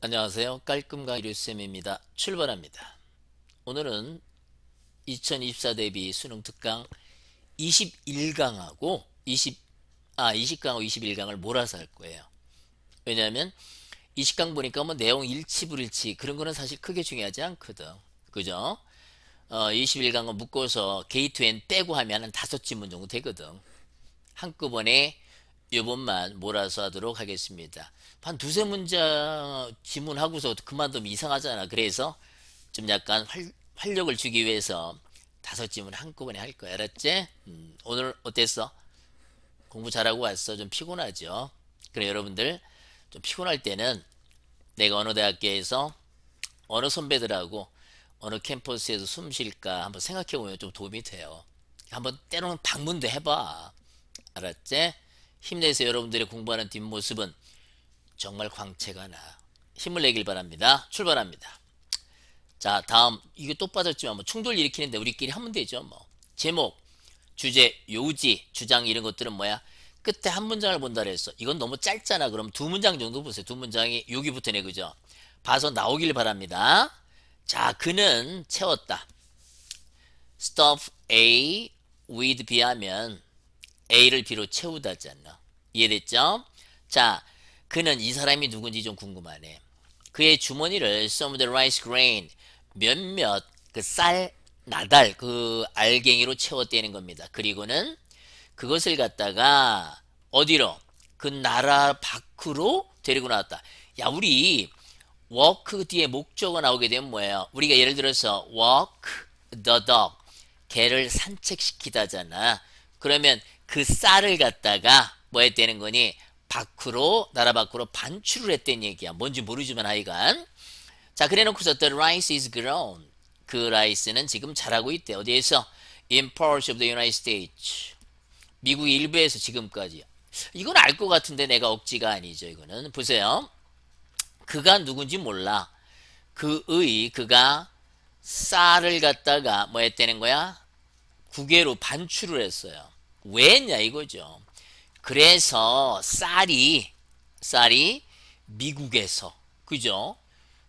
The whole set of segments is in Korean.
안녕하세요. 깔끔 강의류쌤입니다. 출발합니다. 오늘은 2024 대비 수능 특강 21강하고 20, 아, 20강하고 21강을 몰아서 할 거예요. 왜냐하면 20강 보니까 뭐 내용 일치 불일치 그런 거는 사실 크게 중요하지 않거든. 그죠? 어, 21강은 묶어서 게이트앤떼고 하면 은 다섯 지문 정도 되거든. 한꺼번에 요번만 몰아서 하도록 하겠습니다. 한 두세 문장 지문하고서 그만두면 이상하잖아. 그래서 좀 약간 활, 활력을 주기 위해서 다섯 지문 한꺼번에 할 거야. 알았지? 음, 오늘 어땠어? 공부 잘하고 왔어? 좀 피곤하죠? 그래 여러분들 좀 피곤할 때는 내가 어느 대학교에서 어느 선배들하고 어느 캠퍼스에서 숨 쉴까 한번 생각해 보면 좀 도움이 돼요. 한번 때로는 방문도 해봐. 알았지? 힘내서 여러분들의 공부하는 뒷모습은 정말 광채가 나. 힘을 내길 바랍니다. 출발합니다. 자 다음 이게 또 빠졌지만 뭐 충돌 일으키는데 우리끼리 하면 되죠. 뭐 제목, 주제, 요지, 주장 이런 것들은 뭐야? 끝에 한 문장을 본다 그랬어. 이건 너무 짧잖아. 그럼 두 문장 정도 보세요. 두 문장이 여기부터네 그죠? 봐서 나오길 바랍니다. 자 그는 채웠다. s t u f A with B 하면 A를 B로 채우다 하지 이해됐죠? 자 그는 이 사람이 누군지 좀 궁금하네 그의 주머니를 some of the rice grain 몇몇 그 쌀 나달 그 알갱이로 채웠다는 겁니다 그리고는 그것을 갖다가 어디로 그 나라 밖으로 데리고 나왔다 야 우리 walk 뒤에 목적어 나오게 되면 뭐예요? 우리가 예를 들어서 walk the dog 개를 산책시키다잖아. 그러면 그 쌀을 갖다가 뭐 했다는 거니 밖으로 나라 밖으로 반출을 했다는 얘기야. 뭔지 모르지만 하여간 자 그래놓고서 the rice is grown 그 라이스는 지금 자라고 있대. 어디에서? In parts of the United States 미국 일부에서 지금까지 이건 알 것 같은데 내가 억지가 아니죠. 이거는 보세요. 그가 누군지 몰라. 그의 그가 쌀을 갖다가 뭐 했다는 거야? 국외로 반출을 했어요. 왜 했냐 이거죠. 그래서 쌀이 쌀이 미국에서 그죠?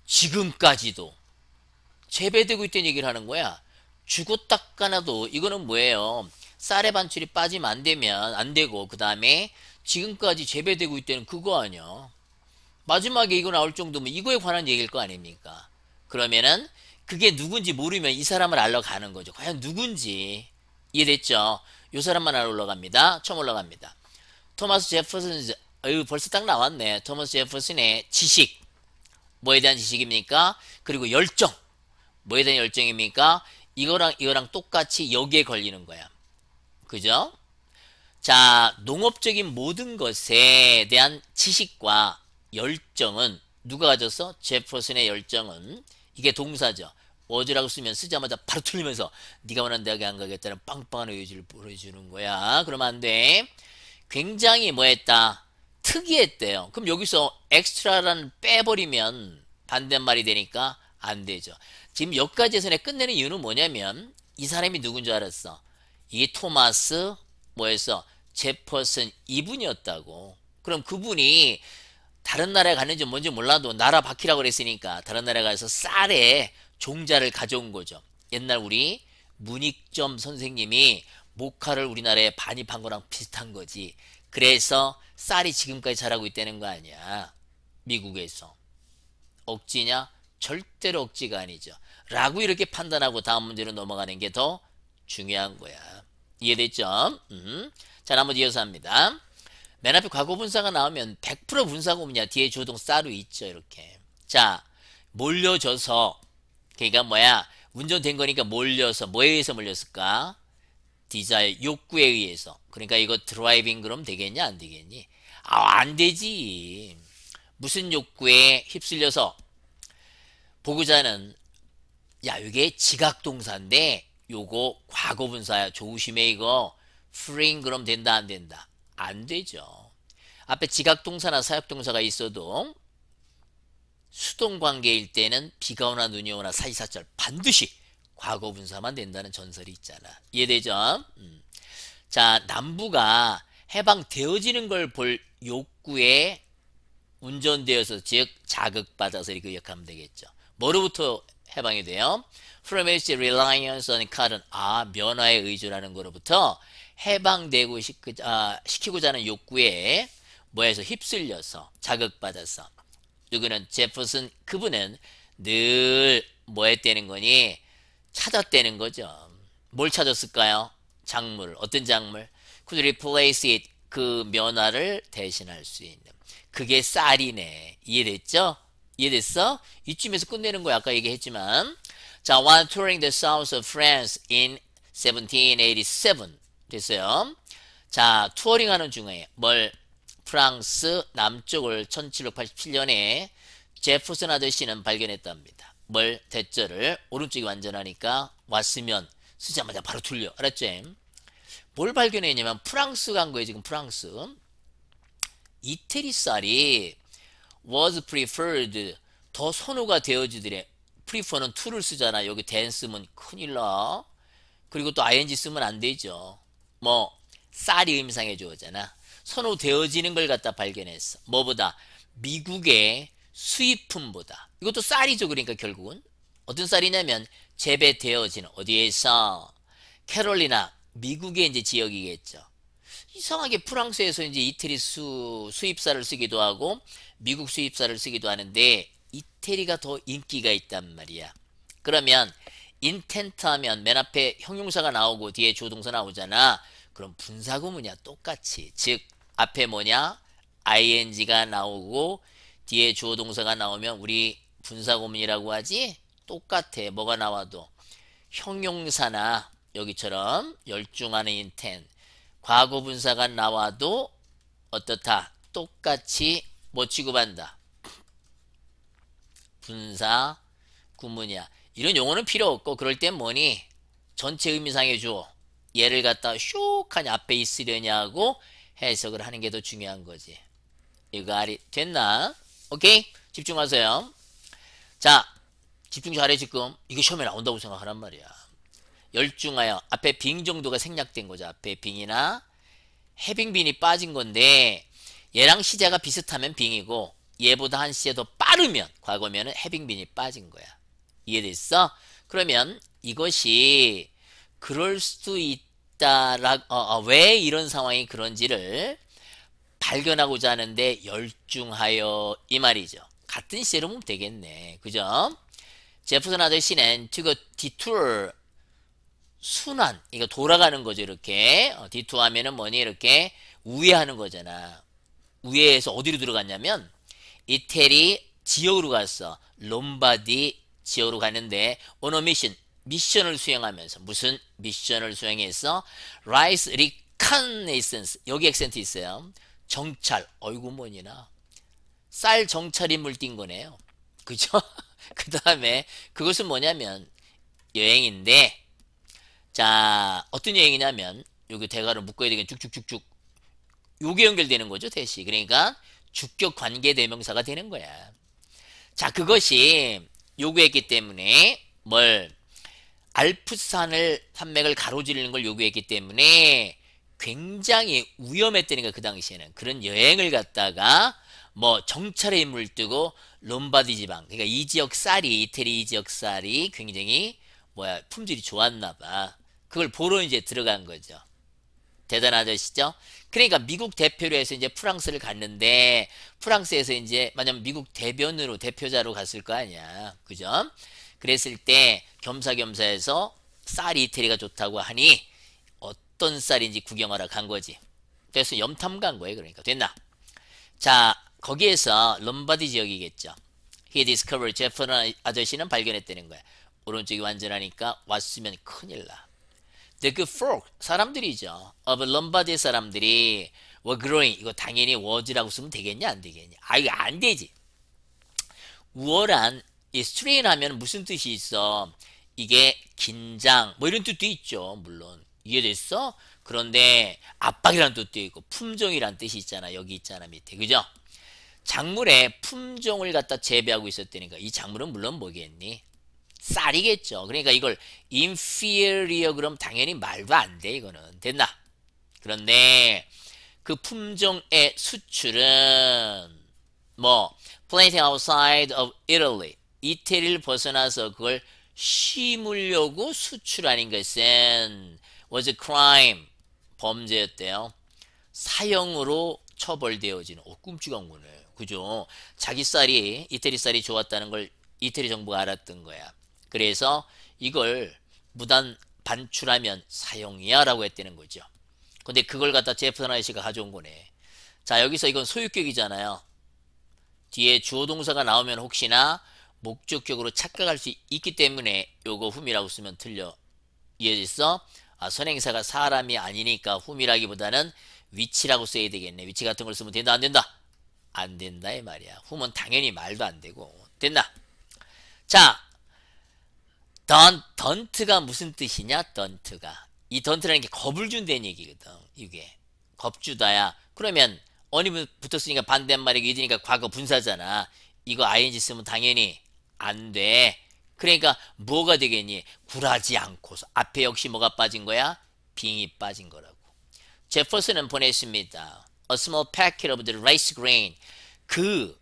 지금까지도 재배되고 있다는 얘기를 하는 거야. 죽었다 까나도 이거는 뭐예요? 쌀의 반출이 빠지면 안 되면 안 되고 그 다음에 지금까지 재배되고 있다는 그거 아니야. 마지막에 이거 나올 정도면 이거에 관한 얘기일 거 아닙니까? 그러면은 그게 누군지 모르면 이 사람을 알러 가는 거죠. 과연 누군지 이해됐죠? 요 사람만 안 올라갑니다. 처음 올라갑니다. 토마스 제퍼슨 어유 벌써 딱 나왔네. 토마스 제퍼슨의 지식 뭐에 대한 지식입니까? 그리고 열정 뭐에 대한 열정입니까? 이거랑 이거랑 똑같이 여기에 걸리는 거야. 그죠? 자, 농업적인 모든 것에 대한 지식과 열정은 누가 가졌어? 제퍼슨의 열정은 이게 동사죠. 어제라고 쓰면 쓰자마자 바로 틀리면서 네가 원한 대학에 안 가겠다는 빵빵한 의지를 보여주는 거야. 그러면 안 돼. 굉장히 뭐 했다? 특이했대요. 그럼 여기서 엑스트라라는 빼버리면 반대말이 되니까 안 되죠. 지금 여기까지 해서 내 끝내는 이유는 뭐냐면 이 사람이 누군 줄 알았어. 이 토마스 뭐였어? 제퍼슨 이분이었다고. 그럼 그분이 다른 나라에 갔는지 뭔지 몰라도 나라 바퀴라고 그랬으니까 다른 나라에 가서 쌀에 종자를 가져온 거죠. 옛날 우리 문익점 선생님이 모카를 우리나라에 반입한 거랑 비슷한 거지. 그래서 쌀이 지금까지 자라고 있다는 거 아니야. 미국에서. 억지냐? 절대로 억지가 아니죠. 라고 이렇게 판단하고 다음 문제로 넘어가는 게 더 중요한 거야. 이해됐죠? 음. 자, 나머지 이어서 합니다. 맨 앞에 과거 분사가 나오면 100% 분사가 없냐? 뒤에 조동 쌀이 있죠, 이렇게. 자, 몰려져서 걔가 그러니까 뭐야? 운전된 거니까 몰려서 뭐에 의해서 몰렸을까? 디자인 욕구에 의해서. 그러니까 이거 드라이빙 그럼 되겠냐 안 되겠니? 아, 안 되지. 무슨 욕구에 휩쓸려서 보고자는 야 이게 지각동사인데 요거 과거분사야 조심해 이거 f r e 그럼 된다 안 된다 안 되죠 앞에 지각동사나 사역동사가 있어도 수동 관계일 때는 비가 오나 눈이 오나 사시사철 반드시 과거 분사만 된다는 전설이 있잖아. 이해되죠? 음. 자, 남부가 해방되어지는 걸 볼 욕구에 운전되어서 즉 자극받아서 이렇게 역하면 되겠죠. 뭐로부터 해방이 돼요? From its reliance on cotton. 아, 면화에 의존하는 거로부터 해방되고 아, 시키고자 하는 욕구에 뭐에서 휩쓸려서 자극받아서 누구는 제퍼슨 그분은 늘 뭐 했다는 거니 찾았대는 거죠. 뭘 찾았을까요? 작물. 어떤 작물? could replace it. 그 면화를 대신할 수 있는. 그게 쌀이네. 이해됐죠? 이해됐어? 이쯤에서 끝내는 거야. 아까 얘기했지만. 자, while touring the south of France in 1787. 됐어요. 자, 투어링하는 중에 뭘 프랑스 남쪽을 1787년에 제프슨 아저씨는 발견했답니다. 뭘 대절을 오른쪽이 완전하니까 왔으면 쓰자마자 바로 돌려 알았지? 뭘 발견했냐면 프랑스 간 거예요 지금 프랑스 이태리 쌀이 was preferred 더 선호가 되어지더래 prefer는 to를 쓰잖아 여기 t 쓰면 큰일 나 그리고 또 ing 쓰면 안 되죠 뭐 쌀이 의미상해 주잖아 선호되어지는 걸 갖다 발견했어. 뭐보다 미국의 수입품보다 이것도 쌀이죠. 그러니까 결국은 어떤 쌀이냐면 재배되어지는 어디에서 캐롤리나 미국의 이제 지역이겠죠. 이상하게 프랑스에서 이제 이태리 수, 수입사를 쓰기도 하고 미국 수입사를 쓰기도 하는데 이태리가 더 인기가 있단 말이야. 그러면 인텐트 하면 맨 앞에 형용사가 나오고 뒤에 조동사 나오잖아. 그럼 분사 구 뭐냐? 똑같이. 즉 앞에 뭐냐? ing가 나오고 뒤에 주어 동사가 나오면 우리 분사 고문이라고 하지? 똑같아. 뭐가 나와도. 형용사나 여기처럼 열중하는 인텐 과거 분사가 나와도 어떻다? 똑같이 뭐 취급한다? 분사, 구문이야. 이런 용어는 필요 없고 그럴 땐 뭐니? 전체 의미상의 주어. 얘를 갖다 쇼하니 앞에 있으려냐고 해석을 하는 게 더 중요한 거지. 이거 알이 됐나? 오케이? 집중하세요. 자, 집중 잘해 지금. 이게 시험에 나온다고 생각하란 말이야. 열중하여 앞에 빙 정도가 생략된 거죠. 앞에 빙이나 해빙빈이 빠진 건데 얘랑 시제가 비슷하면 빙이고 얘보다 한 시제 더 빠르면 과거면은 해빙빈이 빠진 거야. 이해됐어? 그러면 이것이 그럴 수도 있다. 있다라 어, 어, 왜 이런 상황이 그런지를 발견하고자 하는데 열중하여 이 말이죠. 같은 시로 보면 되겠네. 그죠? 제프슨 아저씨는 to 디툴 순환 이거 돌아가는 거죠 이렇게 어, 디투하면은 뭐니 이렇게 우회하는 거잖아 우회해서 어디로 들어갔냐면 이태리 지역으로 갔어 롬바디 지역으로 갔는데 on a mission 미션을 수행하면서 무슨 미션을 수행해서 라이스 리칸네이센스 여기 액센트 있어요. 정찰 어이구 뭐니나 쌀 정찰 인물 뛴 거네요. 그죠? 그 다음에 그것은 뭐냐면 여행인데 자 어떤 여행이냐면 여기 대가로 묶어야 되겠 쭉쭉쭉쭉 요게 연결되는 거죠 대시 그러니까 주격 관계 대명사가 되는 거야 자 그것이 요구했기 때문에 뭘 알프산을 산맥을 가로지르는 걸 요구했기 때문에 굉장히 위험했다니까 그 당시에는 그런 여행을 갔다가 뭐 정찰의 인물 뜨고 롬바디 지방 그러니까 이 지역 쌀이 이태리 이 지역 쌀이 굉장히 뭐야 품질이 좋았나 봐 그걸 보러 이제 들어간 거죠 대단하시죠 그러니까 미국 대표로 해서 이제 프랑스를 갔는데 프랑스에서 이제 만약 미국 대변으로 대표자로 갔을 거 아니야 그죠 그랬을 때 겸사겸사해서 쌀 이태리가 좋다고 하니 어떤 쌀인지 구경하러 간 거지. 그래서 염탐 간 거예요. 그러니까 됐나? 자 거기에서 롬바디 지역이겠죠. He discovered 제퍼는 아저씨는 발견했다는 거야. 오른쪽이 완전하니까 왔으면 큰일 나. The good folk 사람들이죠. of 롬바디 사람들이 were growing 이거 당연히 워즈라고 쓰면 되겠냐 안 되겠냐? 아 이거 안 되지. 우월한 이 strain 하면 무슨 뜻이 있어? 이게 긴장 뭐 이런 뜻도 있죠. 물론 이해됐어? 그런데 압박이라는 뜻도 있고 품종이란 뜻이 있잖아. 여기 있잖아 밑에. 그죠? 작물에 품종을 갖다 재배하고 있었다니까 이 작물은 물론 뭐겠니? 쌀이겠죠. 그러니까 이걸 inferior 그럼 당연히 말도 안 돼 이거는. 됐나? 그런데 그 품종의 수출은 뭐 placing outside of Italy 이태리를 벗어나서 그걸 심으려고 수출하는 것은 was a crime 범죄였대요. 사형으로 처벌되어지는 어, 끔찍한 거네. 그죠? 자기 쌀이 이태리 쌀이 좋았다는 걸 이태리 정부가 알았던 거야. 그래서 이걸 무단 반출하면 사형이야 라고 했다는 거죠. 근데 그걸 갖다 제프슨 아이씨가 가져온 거네. 자 여기서 이건 소유격이잖아요. 뒤에 주어동사가 나오면 혹시나 목적격으로 착각할 수 있기 때문에 요거 훔이라고 쓰면 틀려. 이해됐어? 아, 선행사가 사람이 아니니까 훔이라기보다는 위치라고 써야 되겠네. 위치 같은 걸 쓰면 된다 안 된다? 안 된다 이 말이야. 훔은 당연히 말도 안 되고. 된다. 자, 던, 던트가 무슨 뜻이냐? 던트가. 이 던트라는 게 겁을 준다는 얘기거든. 이게. 겁주다야. 그러면 언니 붙었으니까 반대말이 이으니까 과거 분사잖아. 이거 ing 쓰면 당연히 안 돼. 그러니까 뭐가 되겠니? 굴하지 않고서. 앞에 역시 뭐가 빠진 거야? 빙이 빠진 거라고. 제퍼슨은 보냈습니다. A small packet of the rice grain. 그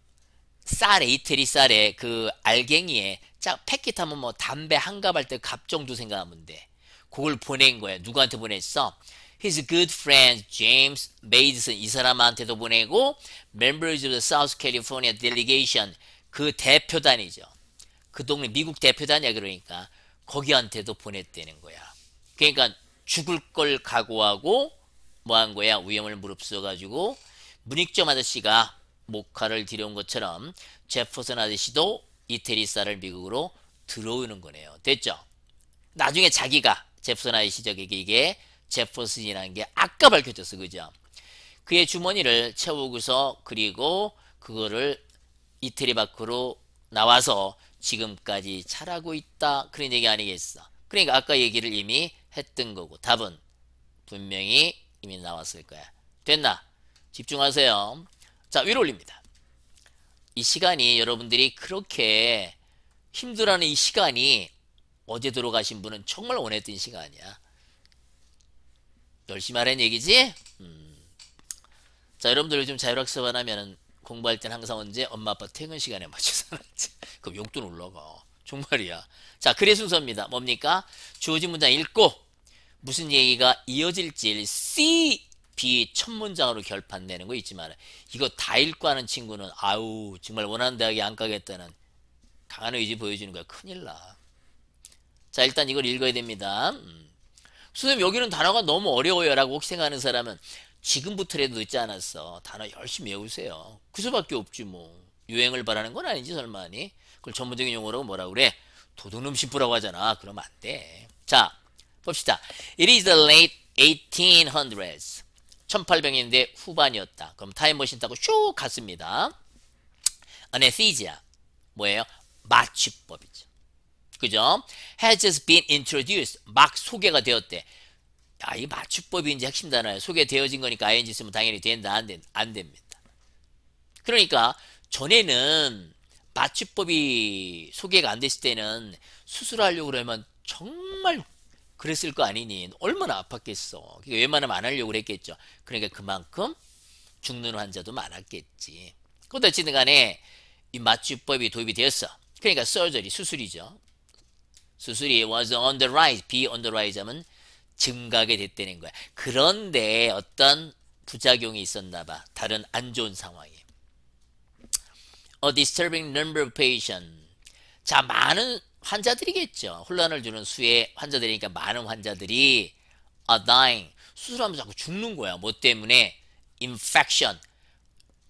쌀에 이태리 쌀에 그 알갱이에 짝 패킷 하면 뭐 담배 한갑할때갑 정도 생각하면 돼. 그걸 보낸 거야. 누구한테 보냈어? His good friend James Madison 이 사람한테도 보내고 members of the South California delegation 그 대표단이죠. 그 동네 미국 대표단이야 그러니까 거기한테도 보냈다는 거야. 그러니까 죽을 걸 각오하고 뭐 한 거야 위험을 무릅쓰어 가지고 문익점 아저씨가 목화를 들여온 것처럼 제퍼슨 아저씨도 이태리 사를 미국으로 들어오는 거네요. 됐죠? 나중에 자기가 제퍼슨 아저씨 저에게 이게 제퍼슨이라는 게 아까 밝혀졌어. 그죠? 그의 주머니를 채우고서 그리고 그거를 이태리 밖으로 나와서 지금까지 잘하고 있다. 그런 얘기 아니겠어. 그러니까 아까 얘기를 이미 했던 거고 답은 분명히 이미 나왔을 거야. 됐나? 집중하세요. 자, 위로 올립니다. 이 시간이 여러분들이 그렇게 힘들어하는 이 시간이 어제 들어가신 분은 정말 원했던 시간이야. 열심히 하라는 얘기지? 음. 자, 여러분들 요즘 자율학습 을 하면 공부할 땐 항상 언제? 엄마 아빠 퇴근 시간에 맞춰서 하지. 그럼 용돈 올라가. 정말이야. 자, 글의 순서입니다. 뭡니까? 주어진 문장 읽고 무슨 얘기가 이어질지 C, B 첫 문장으로 결판내는 거 있지만 이거 다 읽고 하는 친구는 아우 정말 원하는 대학에 안 가겠다는 강한 의지 보여주는 거야. 큰일 나. 자, 일단 이걸 읽어야 됩니다. 음. 선생님 여기는 단어가 너무 어려워요 라고 혹시 생각하는 사람은 지금부터라도 늦지 않았어. 단어 열심히 외우세요. 그 수밖에 없지 뭐. 유행을 바라는 건 아니지 설마니. 그걸 전문적인 용어로 뭐라 그래? 도둑놈심부라고 하잖아. 그럼안 돼. 자, 봅시다. It is the late 1800s. 1800년대 후반이었다. 그럼 타임머신 타고 슉 갔습니다. Anesthesia. 뭐예요? 마취법이죠. 그죠? Has just been introduced. 막 소개가 되었대. 야, 아, 이 맞춤법이 이제 핵심 단어예요. 소개되어진 거니까 ing 쓰면 당연히 된다, 안, 된, 안 됩니다. 그러니까 전에는 맞춤법이 소개가 안 됐을 때는 수술하려고 그러면 정말 그랬을 거 아니니 얼마나 아팠겠어. 그러니까 웬만하면 안 하려고 그랬겠죠. 그러니까 그만큼 죽는 환자도 많았겠지. 그것도 어쨌든 간에 이 맞춤법이 도입이 되었어. 그러니까 surgery, 수술이죠. 수술이 was on the rise, be on the rise 하면 증가하게 됐다는 거야. 그런데 어떤 부작용이 있었나 봐. 다른 안 좋은 상황이. A disturbing number of patients. 자, 많은 환자들이겠죠. 혼란을 주는 수의 환자들이니까 많은 환자들이 a dying. 수술하면 자꾸 죽는 거야. 뭐 때문에? infection.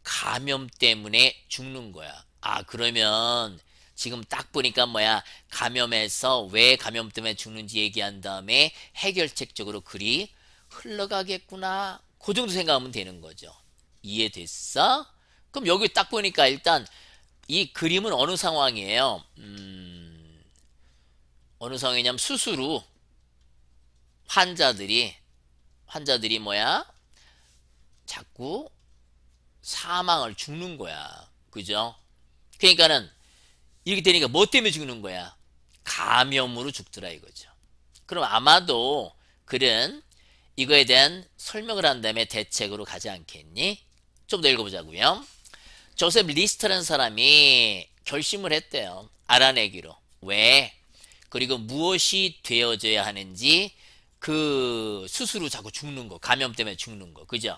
감염 때문에 죽는 거야. 아, 그러면 지금 딱 보니까 뭐야 감염해서 왜 감염 때문에 죽는지 얘기한 다음에 해결책적으로 글이 흘러가겠구나 그 정도 생각하면 되는 거죠 이해됐어? 그럼 여기 딱 보니까 일단 이 그림은 어느 상황이에요 음, 어느 상황이냐면 수술 후 환자들이 환자들이 뭐야 자꾸 사망을 죽는 거야 그죠? 그러니까는 이렇게 되니까 뭐 때문에 죽는 거야? 감염으로 죽더라 이거죠. 그럼 아마도 글은 이거에 대한 설명을 한 다음에 대책으로 가지 않겠니? 좀 더 읽어보자고요. 조셉 리스트라는 사람이 결심을 했대요. 알아내기로. 왜? 그리고 무엇이 되어져야 하는지 그 스스로 자꾸 죽는 거. 감염 때문에 죽는 거. 그죠?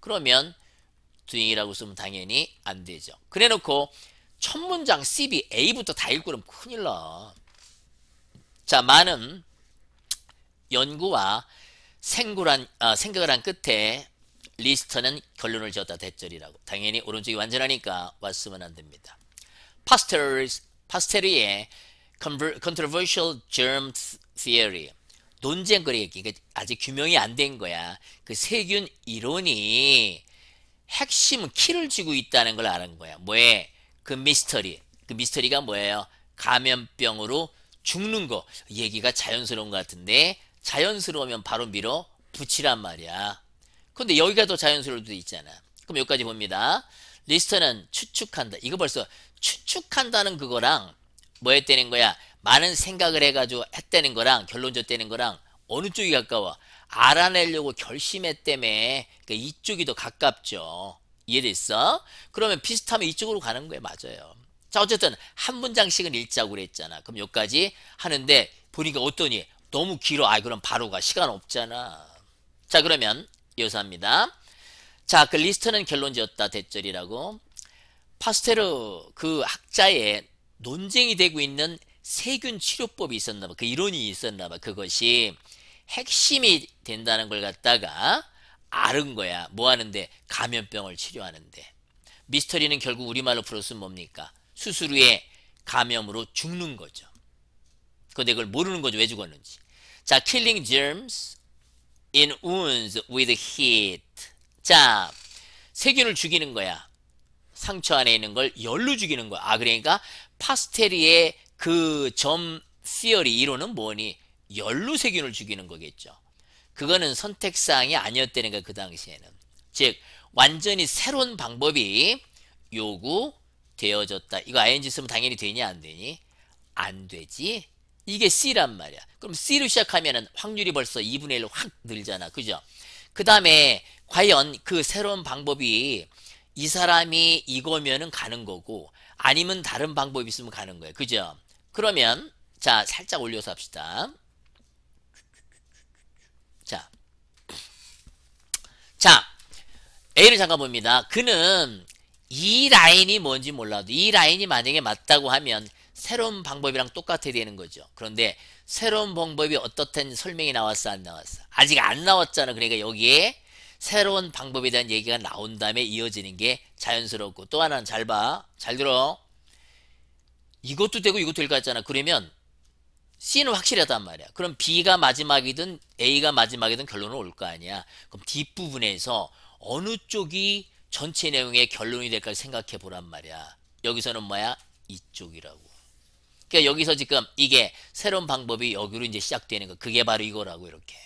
그러면 d o 이라고 쓰면 당연히 안 되죠. 그래놓고 첫 문장 CB A부터 다 읽고 그럼 큰일 나. 자, 많은 연구와 생굴한, 아, 생각을 한 끝에 리스터는 결론을 지었다 대절이라고. 당연히 오른쪽이 완전하니까 왔으면 안 됩니다. 파스테르, 의 controversial germ theory. 논쟁거리 얘기. 그러니까 아직 규명이 안 된 거야. 그 세균 이론이 핵심 키를 쥐고 있다는 걸 아는 거야. 뭐에? 그 미스터리. 그 미스터리가 뭐예요? 감염병으로 죽는 거. 얘기가 자연스러운 것 같은데 자연스러우면 바로 밀어 붙이란 말이야. 근데 여기가 더 자연스러울 수도 있잖아. 그럼 여기까지 봅니다. 리스트는 추측한다. 이거 벌써 추측한다는 그거랑 뭐 했다는 거야? 많은 생각을 해가지고 했다는 거랑 결론졌다는 거랑 어느 쪽이 가까워? 알아내려고 결심했다며 그러니까 이쪽이 더 가깝죠. 이해됐어? 그러면 비슷하면 이쪽으로 가는 거예요. 맞아요. 자 어쨌든 한 문장씩은 읽자고 그랬잖아. 그럼 여기까지 하는데 보니까 어떠니? 너무 길어. 아 그럼 바로 가. 시간 없잖아. 자 그러면 여사입니다. 자그 리스트는 결론지었다. 대절이라고. 파스테르 그 학자의 논쟁이 되고 있는 세균 치료법이 있었나 봐. 그 이론이 있었나 봐. 그것이 핵심이 된다는 걸 갖다가 아른 거야. 뭐 하는데? 감염병을 치료하는데. 미스터리는 결국 우리말로 풀었으면 뭡니까? 수술 후에 감염으로 죽는 거죠. 근데 그걸 모르는 거죠. 왜 죽었는지. 자, killing germs in wounds with heat. 자, 세균을 죽이는 거야. 상처 안에 있는 걸 열로 죽이는 거야. 아, 그러니까 파스텔리의그 점 시어리 이론은 뭐니? 열로 세균을 죽이는 거겠죠. 그거는 선택사항이 아니었다는 거그 예요 당시에는. 즉 완전히 새로운 방법이 요구되어졌다. 이거 ing 쓰면 당연히 되냐 안 되니? 안 되지. 이게 C란 말이야. 그럼 C로 시작하면 은 확률이 벌써 2분의 1로 확 늘잖아. 그죠? 그 다음에 과연 그 새로운 방법이 이 사람이 이거면은 가는 거고 아니면 다른 방법이 있으면 가는 거예요. 그죠? 그러면 자 살짝 올려서 합시다. 자, A를 잠깐 봅니다. 그는 이 라인이 뭔지 몰라도 이 라인이 만약에 맞다고 하면 새로운 방법이랑 똑같아야 되는 거죠. 그런데 새로운 방법이 어떻든 설명이 나왔어 안 나왔어? 아직 안 나왔잖아. 그러니까 여기에 새로운 방법에 대한 얘기가 나온 다음에 이어지는 게 자연스럽고 또 하나는 잘 봐. 잘 들어. 이것도 되고 이것도 될 것 같잖아. 그러면 C는 확실하단 말이야. 그럼 B가 마지막이든 A가 마지막이든 결론은 올 거 아니야. 그럼 뒷부분에서 어느 쪽이 전체 내용의 결론이 될까 생각해 보란 말이야. 여기서는 뭐야? 이쪽이라고. 그러니까 여기서 지금 이게 새로운 방법이 여기로 이제 시작되는 거. 그게 바로 이거라고 이렇게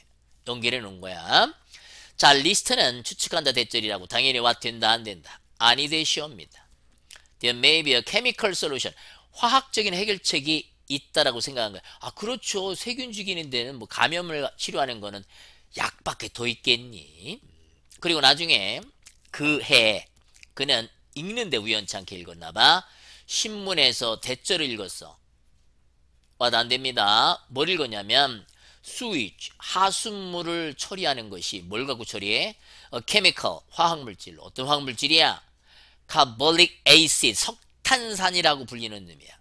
연결해 놓은 거야. 자, 리스트는 추측한다 대절이라고 당연히 와 된다 안 된다. 아니 되시옵니다. t h e r may be a chemical solution. 화학적인 해결책이 있다라고 생각한 거예요. 아 그렇죠. 세균 죽이는 데는 뭐 감염을 치료하는 거는 약밖에 더 있겠니? 그리고 나중에 그 해 그는 읽는데 우연찮게 읽었나 봐. 신문에서 대절을 읽었어. 와도 안 됩니다. 뭘 읽었냐면 스위치, 하수물을 처리하는 것이 뭘 갖고 처리해? 어, 케미컬, 화학물질. 어떤 화학물질이야? 카볼릭 에이시, 석탄산이라고 불리는 놈이야.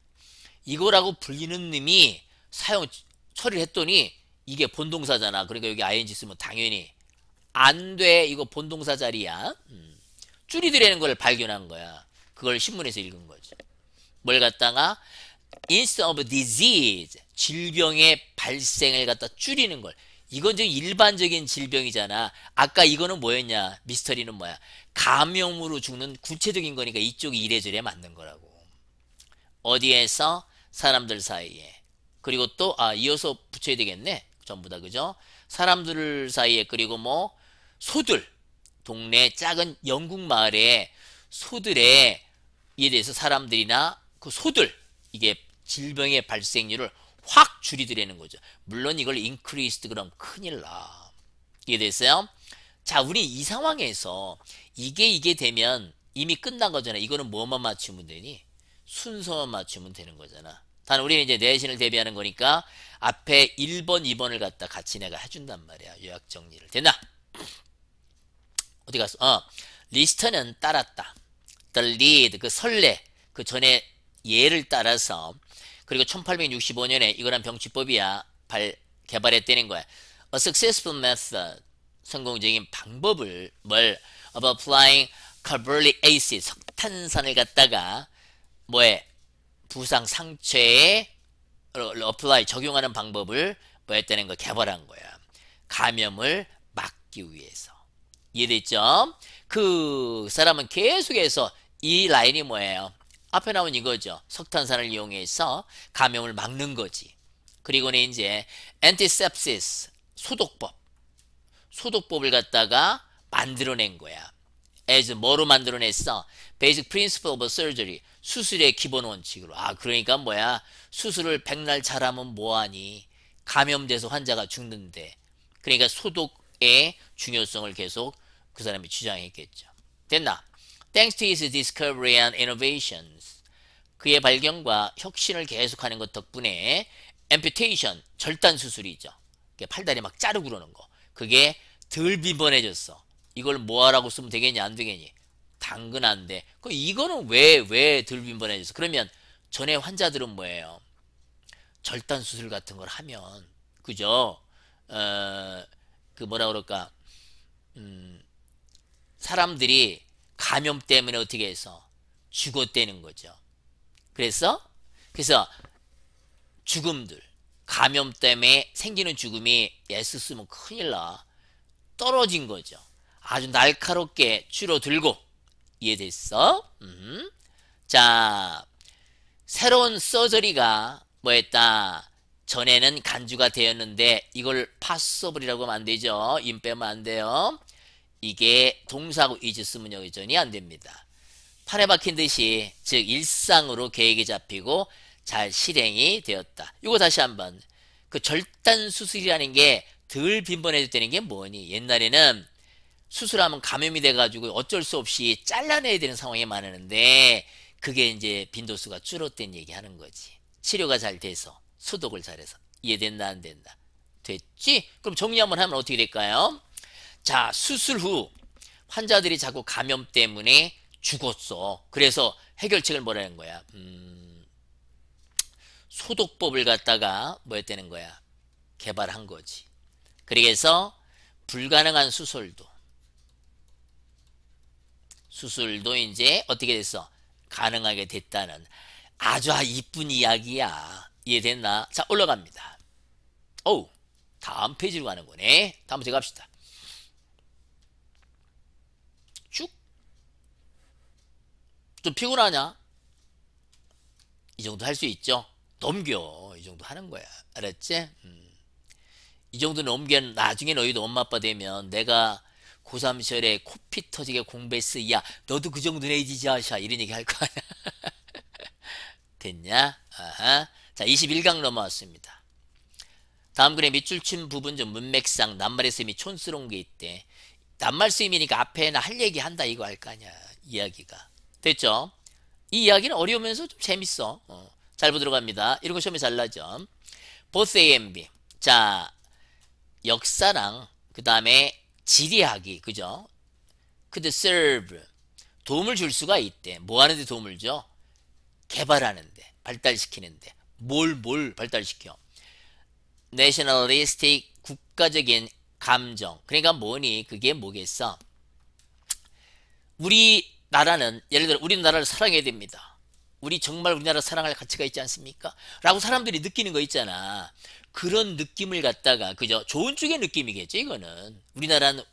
이거라고 불리는 놈이 사용 처리를 했더니 이게 본동사잖아. 그러니까 여기 ing 쓰면 당연히 안 돼. 이거 본동사 자리야. 음. 줄이드라는 걸 발견한 거야. 그걸 신문에서 읽은 거지. 뭘 갖다가 instead of disease 질병의 발생을 갖다 줄이는 걸 이건 지 일반적인 질병이잖아 아까 이거는 뭐였냐 미스터리는 뭐야 감염으로 죽는 구체적인 거니까 이쪽이 이래저래 맞는 거라고 어디에서 사람들 사이에 그리고 또 아 이어서 붙여야 되겠네 전부 다 그죠 사람들 사이에 그리고 뭐 소들 동네 작은 영국 마을에 소들에 이에 대해서 사람들이나 그 소들 이게 질병의 발생률을 확 줄이드리는 거죠. 물론 이걸 increased 그럼 큰일 나. 이해됐어요? 자, 우리 이 상황에서 이게 이게 되면 이미 끝난 거잖아요. 이거는 뭐만 맞추면 되니? 순서만 맞추면 되는 거잖아. 단 우리는 이제 내신을 대비하는 거니까 앞에 1번, 2번을 갖다 같이 내가 해준단 말이야. 요약 정리를. 됐나? 어디 갔어? 어. 리스트는 따랐다. The lead, 그 설레, 그 전에 예를 따라서 그리고 1865년에 이거란 병치법이야. 발, 개발했다는 거야. A successful method, 성공적인 방법을 뭘, of applying c a r b o l i c acid, 석탄산을 갖다가 뭐에 부상 상체에 어플라이 적용하는 방법을 뭐 했다는 거 개발한 거야. 감염을 막기 위해서. 이해됐죠? 그 사람은 계속해서 이 라인이 뭐예요? 앞에 나온 이거죠. 석탄산을 이용해서 감염을 막는 거지. 그리고는 이제 엔티셉시스 소독법. 소독법을 갖다가 만들어낸 거야. as 뭐로 만들어냈어? Basic Principle of Surgery. 수술의 기본 원칙으로 아 그러니까 뭐야 수술을 백날 잘하면 뭐하니 감염돼서 환자가 죽는데 그러니까 소독의 중요성을 계속 그 사람이 주장했겠죠. 됐나? Thanks to his discovery and innovations 그의 발견과 혁신을 계속하는 것 덕분에 amputation, 절단 수술이죠. 팔다리 막 자르고 그러는 거. 그게 덜 빈번해졌어. 이걸 뭐하라고 쓰면 되겠냐 안되겠냐 당근한데 그 이거는 왜왜덜 빈번해져서 그러면 전에 환자들은 뭐예요? 절단 수술 같은 걸 하면 그죠? 어그 뭐라 그럴까? 음 사람들이 감염 때문에 어떻게 해서 죽어대는 거죠. 그래서 그래서 죽음들 감염 때문에 생기는 죽음이 예스 쓰면 큰일 나 떨어진 거죠. 아주 날카롭게 줄어들고 이해됐어? 음. 자, 새로운 서저리가 뭐했다? 전에는 간주가 되었는데 이걸 파서블이라고 하면 안 되죠. 임 빼면 안 돼요. 이게 동사고 이즈 쓰면 여전히 안 됩니다. 팔에 박힌 듯이 즉 일상으로 계획이 잡히고 잘 실행이 되었다. 이거 다시 한번 그 절단 수술이라는 게 덜 빈번해졌다는 게 뭐니? 옛날에는 수술하면 감염이 돼가지고 어쩔 수 없이 잘라내야 되는 상황이 많았는데 그게 이제 빈도수가 줄었다는 얘기 하는 거지. 치료가 잘 돼서 소독을 잘해서 이해된다 안 된다. 됐지? 그럼 정리 한번 하면 어떻게 될까요? 자 수술 후 환자들이 자꾸 감염 때문에 죽었어. 그래서 해결책을 뭐라는 거야? 음, 소독법을 갖다가 뭐였다는 거야? 개발한 거지. 그래서 불가능한 수술도 수술도 이제 어떻게 됐어? 가능하게 됐다는 아주 아, 이쁜 이야기야. 이해됐나? 자 올라갑니다. 오 다음 페이지로 가는 거네. 다음 제가 합시다 쭉. 좀 피곤하냐? 이 정도 할 수 있죠? 넘겨. 이 정도 하는 거야. 알았지? 음. 이 정도 넘겨. 나중에 너희도 엄마 아빠 되면 내가 고3 시절에 코피 터지게 공배스 야 너도 그정도내에지지 아샤 이런 얘기 할 거 아니야 됐냐 아하. 자 21강 넘어왔습니다 다음 글에 밑줄 친 부분 좀 문맥상 낱말의 쓰이 촌스러운 게 있대 낱말 쓰이니까 앞에나 할 얘기 한다 이거 할 거 아니야 이야기가 됐죠 이 이야기는 어려우면서 좀 재밌어 어. 잘 보도록 합니다 이런 거 시험에 잘 나죠 보스 AMB 자 역사랑 그 다음에 지리하기 그죠? c o serve 도움을 줄 수가 있대. 뭐 하는데 도움을 줘? 개발하는데, 발달시키는데. 뭘 뭘 발달시켜? nationalistic 국가적인 감정. 그러니까 뭐니? 그게 뭐겠어? 우리 나라는 예를 들어 우리나라를 사랑해야 됩니다. 우리 정말 우리나라 사랑할 가치가 있지 않습니까? 라고 사람들이 느끼는 거 있잖아. 그런 느낌을 갖다가 그죠 좋은 쪽의 느낌이겠죠 이거는 우리나라는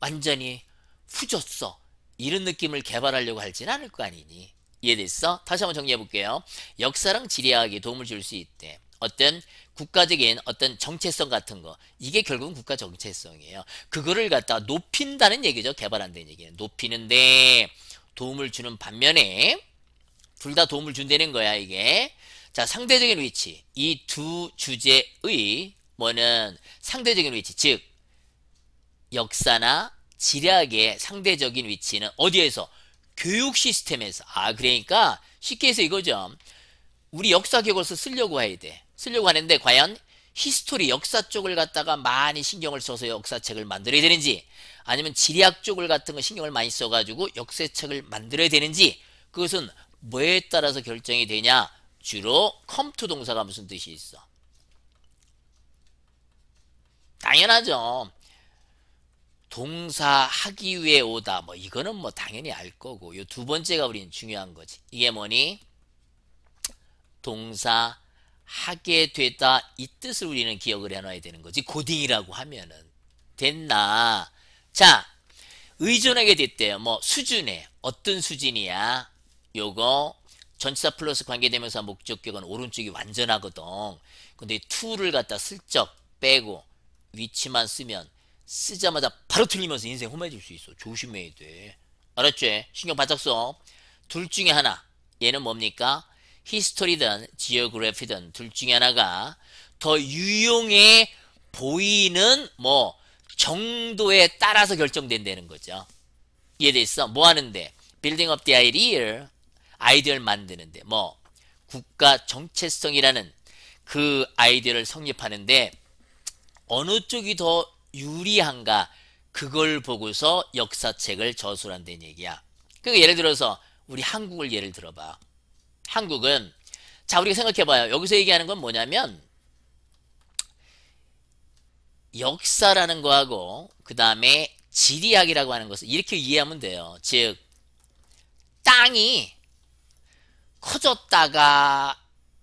완전히 후졌어 이런 느낌을 개발하려고 할진 않을 거 아니니 이해됐어? 다시 한번 정리해 볼게요 역사랑 지리학이 도움을 줄 수 있대 어떤 국가적인 어떤 정체성 같은 거 이게 결국은 국가 정체성이에요 그거를 갖다 높인다는 얘기죠 개발한다는 얘기는 높이는데 도움을 주는 반면에 둘 다 도움을 준다는 거야 이게 자, 상대적인 위치. 이 두 주제의 뭐는 상대적인 위치. 즉, 역사나 지략의 상대적인 위치는 어디에서? 교육 시스템에서. 아, 그러니까 쉽게 해서 이거죠. 우리 역사 교과서 쓰려고 해야 돼. 쓰려고 하는데 과연 히스토리 역사 쪽을 갖다가 많이 신경을 써서 역사책을 만들어야 되는지 아니면 지리학 쪽을 같은 거 신경을 많이 써가지고 역사책을 만들어야 되는지 그것은 뭐에 따라서 결정이 되냐 주로 컴투 동사가 무슨 뜻이 있어? 당연하죠. 동사하기 위해 오다. 뭐 이거는 뭐 당연히 알 거고 요 두 번째가 우리는 중요한 거지. 이게 뭐니? 동사하게 됐다. 이 뜻을 우리는 기억을 해놔야 되는 거지. 고딩이라고 하면은 됐나. 자 의존하게 됐대요. 뭐 수준에 어떤 수준이야? 요거 전치사 플러스 관계되면서 목적격은 오른쪽이 완전하거든. 근데 투를 갖다 슬쩍 빼고 위치만 쓰면 쓰자마자 바로 틀리면서 인생 험해질 수 있어. 조심해야 돼. 알았지? 신경 바짝 써. 둘 중에 하나. 얘는 뭡니까? 히스토리든 지오그래피든 둘 중에 하나가 더 유용해 보이는 뭐 정도에 따라서 결정된다는 거죠. 이해됐어? 뭐 하는데? Building up the idea 아이디어를 만드는데 뭐 국가 정체성이라는 그 아이디어를 성립하는데 어느 쪽이 더 유리한가 그걸 보고서 역사책을 저술한다는 얘기야. 그러니까 예를 들어서 우리 한국을 예를 들어봐. 한국은 자 우리가 생각해봐요. 여기서 얘기하는 건 뭐냐면 역사라는 거하고 그 다음에 지리학이라고 하는 것을 이렇게 이해하면 돼요. 즉 땅이 커졌다가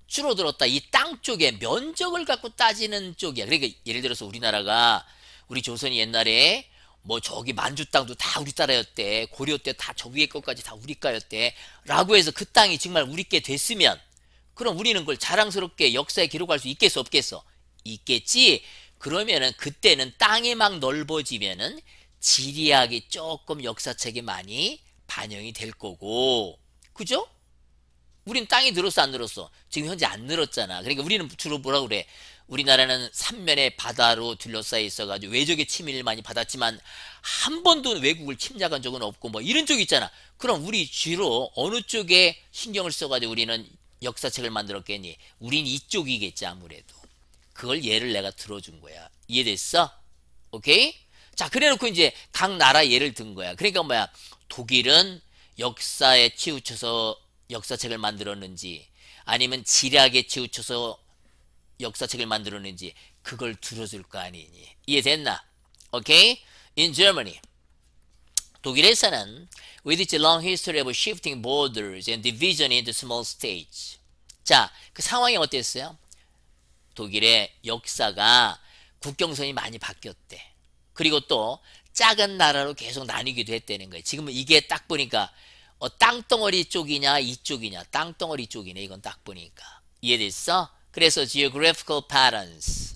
줄어들었다 이 땅 쪽에 면적을 갖고 따지는 쪽이야. 그러니까 예를 들어서 우리나라가 우리 조선이 옛날에 뭐 저기 만주 땅도 다 우리 나라였대 고려 때 다 저 위에 것까지 다 우리 가였대 라고 해서 그 땅이 정말 우리께 됐으면 그럼 우리는 그걸 자랑스럽게 역사에 기록할 수 있겠어 없겠어 있겠지 그러면은 그때는 땅이 막 넓어지면은 지리학이 조금 역사책에 많이 반영이 될 거고 그죠? 우린 땅이 늘었어 안 늘었어? 지금 현재 안 늘었잖아. 그러니까 우리는 주로 뭐라 그래? 우리나라는 삼면의 바다로 둘러싸여 있어가지고 외적의 침입을 많이 받았지만 한 번도 외국을 침략한 적은 없고 뭐 이런 쪽이 있잖아. 그럼 우리 주로 어느 쪽에 신경을 써가지고 우리는 역사책을 만들었겠니? 우린 이쪽이겠지 아무래도. 그걸 예를 내가 들어준 거야. 이해됐어? 오케이? 자 그래놓고 이제 각 나라 예를 든 거야. 그러니까 뭐야 독일은 역사에 치우쳐서 역사책을 만들었는지 아니면 지략에 치우쳐서 역사책을 만들었는지 그걸 들어줄 거 아니니 이해됐나? 오케이? In Germany 독일에서는 with its long history of shifting borders and division into small states 자, 그 상황이 어땠어요? 독일의 역사가 국경선이 많이 바뀌었대. 그리고 또 작은 나라로 계속 나뉘기도 했다는 거예요. 지금 이게 딱 보니까 어, 땅덩어리 쪽이냐 이쪽이냐 땅덩어리 쪽이네 이건 딱 보니까 이해됐어? 그래서 geographical patterns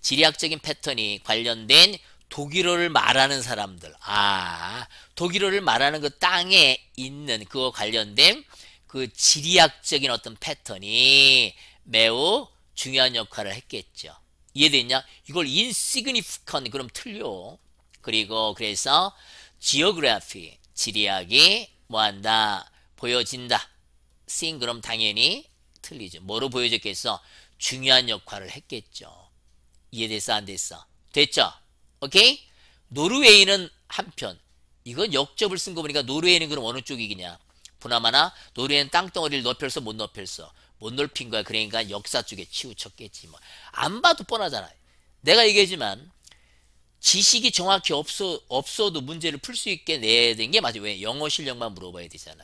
지리학적인 패턴이 관련된 독일어를 말하는 사람들 아 독일어를 말하는 그 땅에 있는 그거 관련된 그 지리학적인 어떤 패턴이 매우 중요한 역할을 했겠죠 이해됐냐? 이걸 insignificant 그럼 틀려 그리고 그래서 geography 지리학이 뭐한다? 보여진다. 쓰인 그럼 당연히 틀리죠. 뭐로 보여졌겠어? 중요한 역할을 했겠죠. 이해됐어? 안 됐어? 됐죠? 오케이? 노르웨이는 한편. 이건 역접을 쓴 거 보니까 노르웨이는 그럼 어느 쪽이냐? 보나마나 노르웨이는 땅덩어리를 넓혔서못넓혔서못 넓힌 거야. 그러니까 역사 쪽에 치우쳤겠지. 뭐. 안 봐도 뻔하잖아. 내가 얘기하지만 지식이 정확히 없어, 없어도 문제를 풀 수 있게 내야 되는 게 맞아요. 왜? 영어 실력만 물어봐야 되잖아.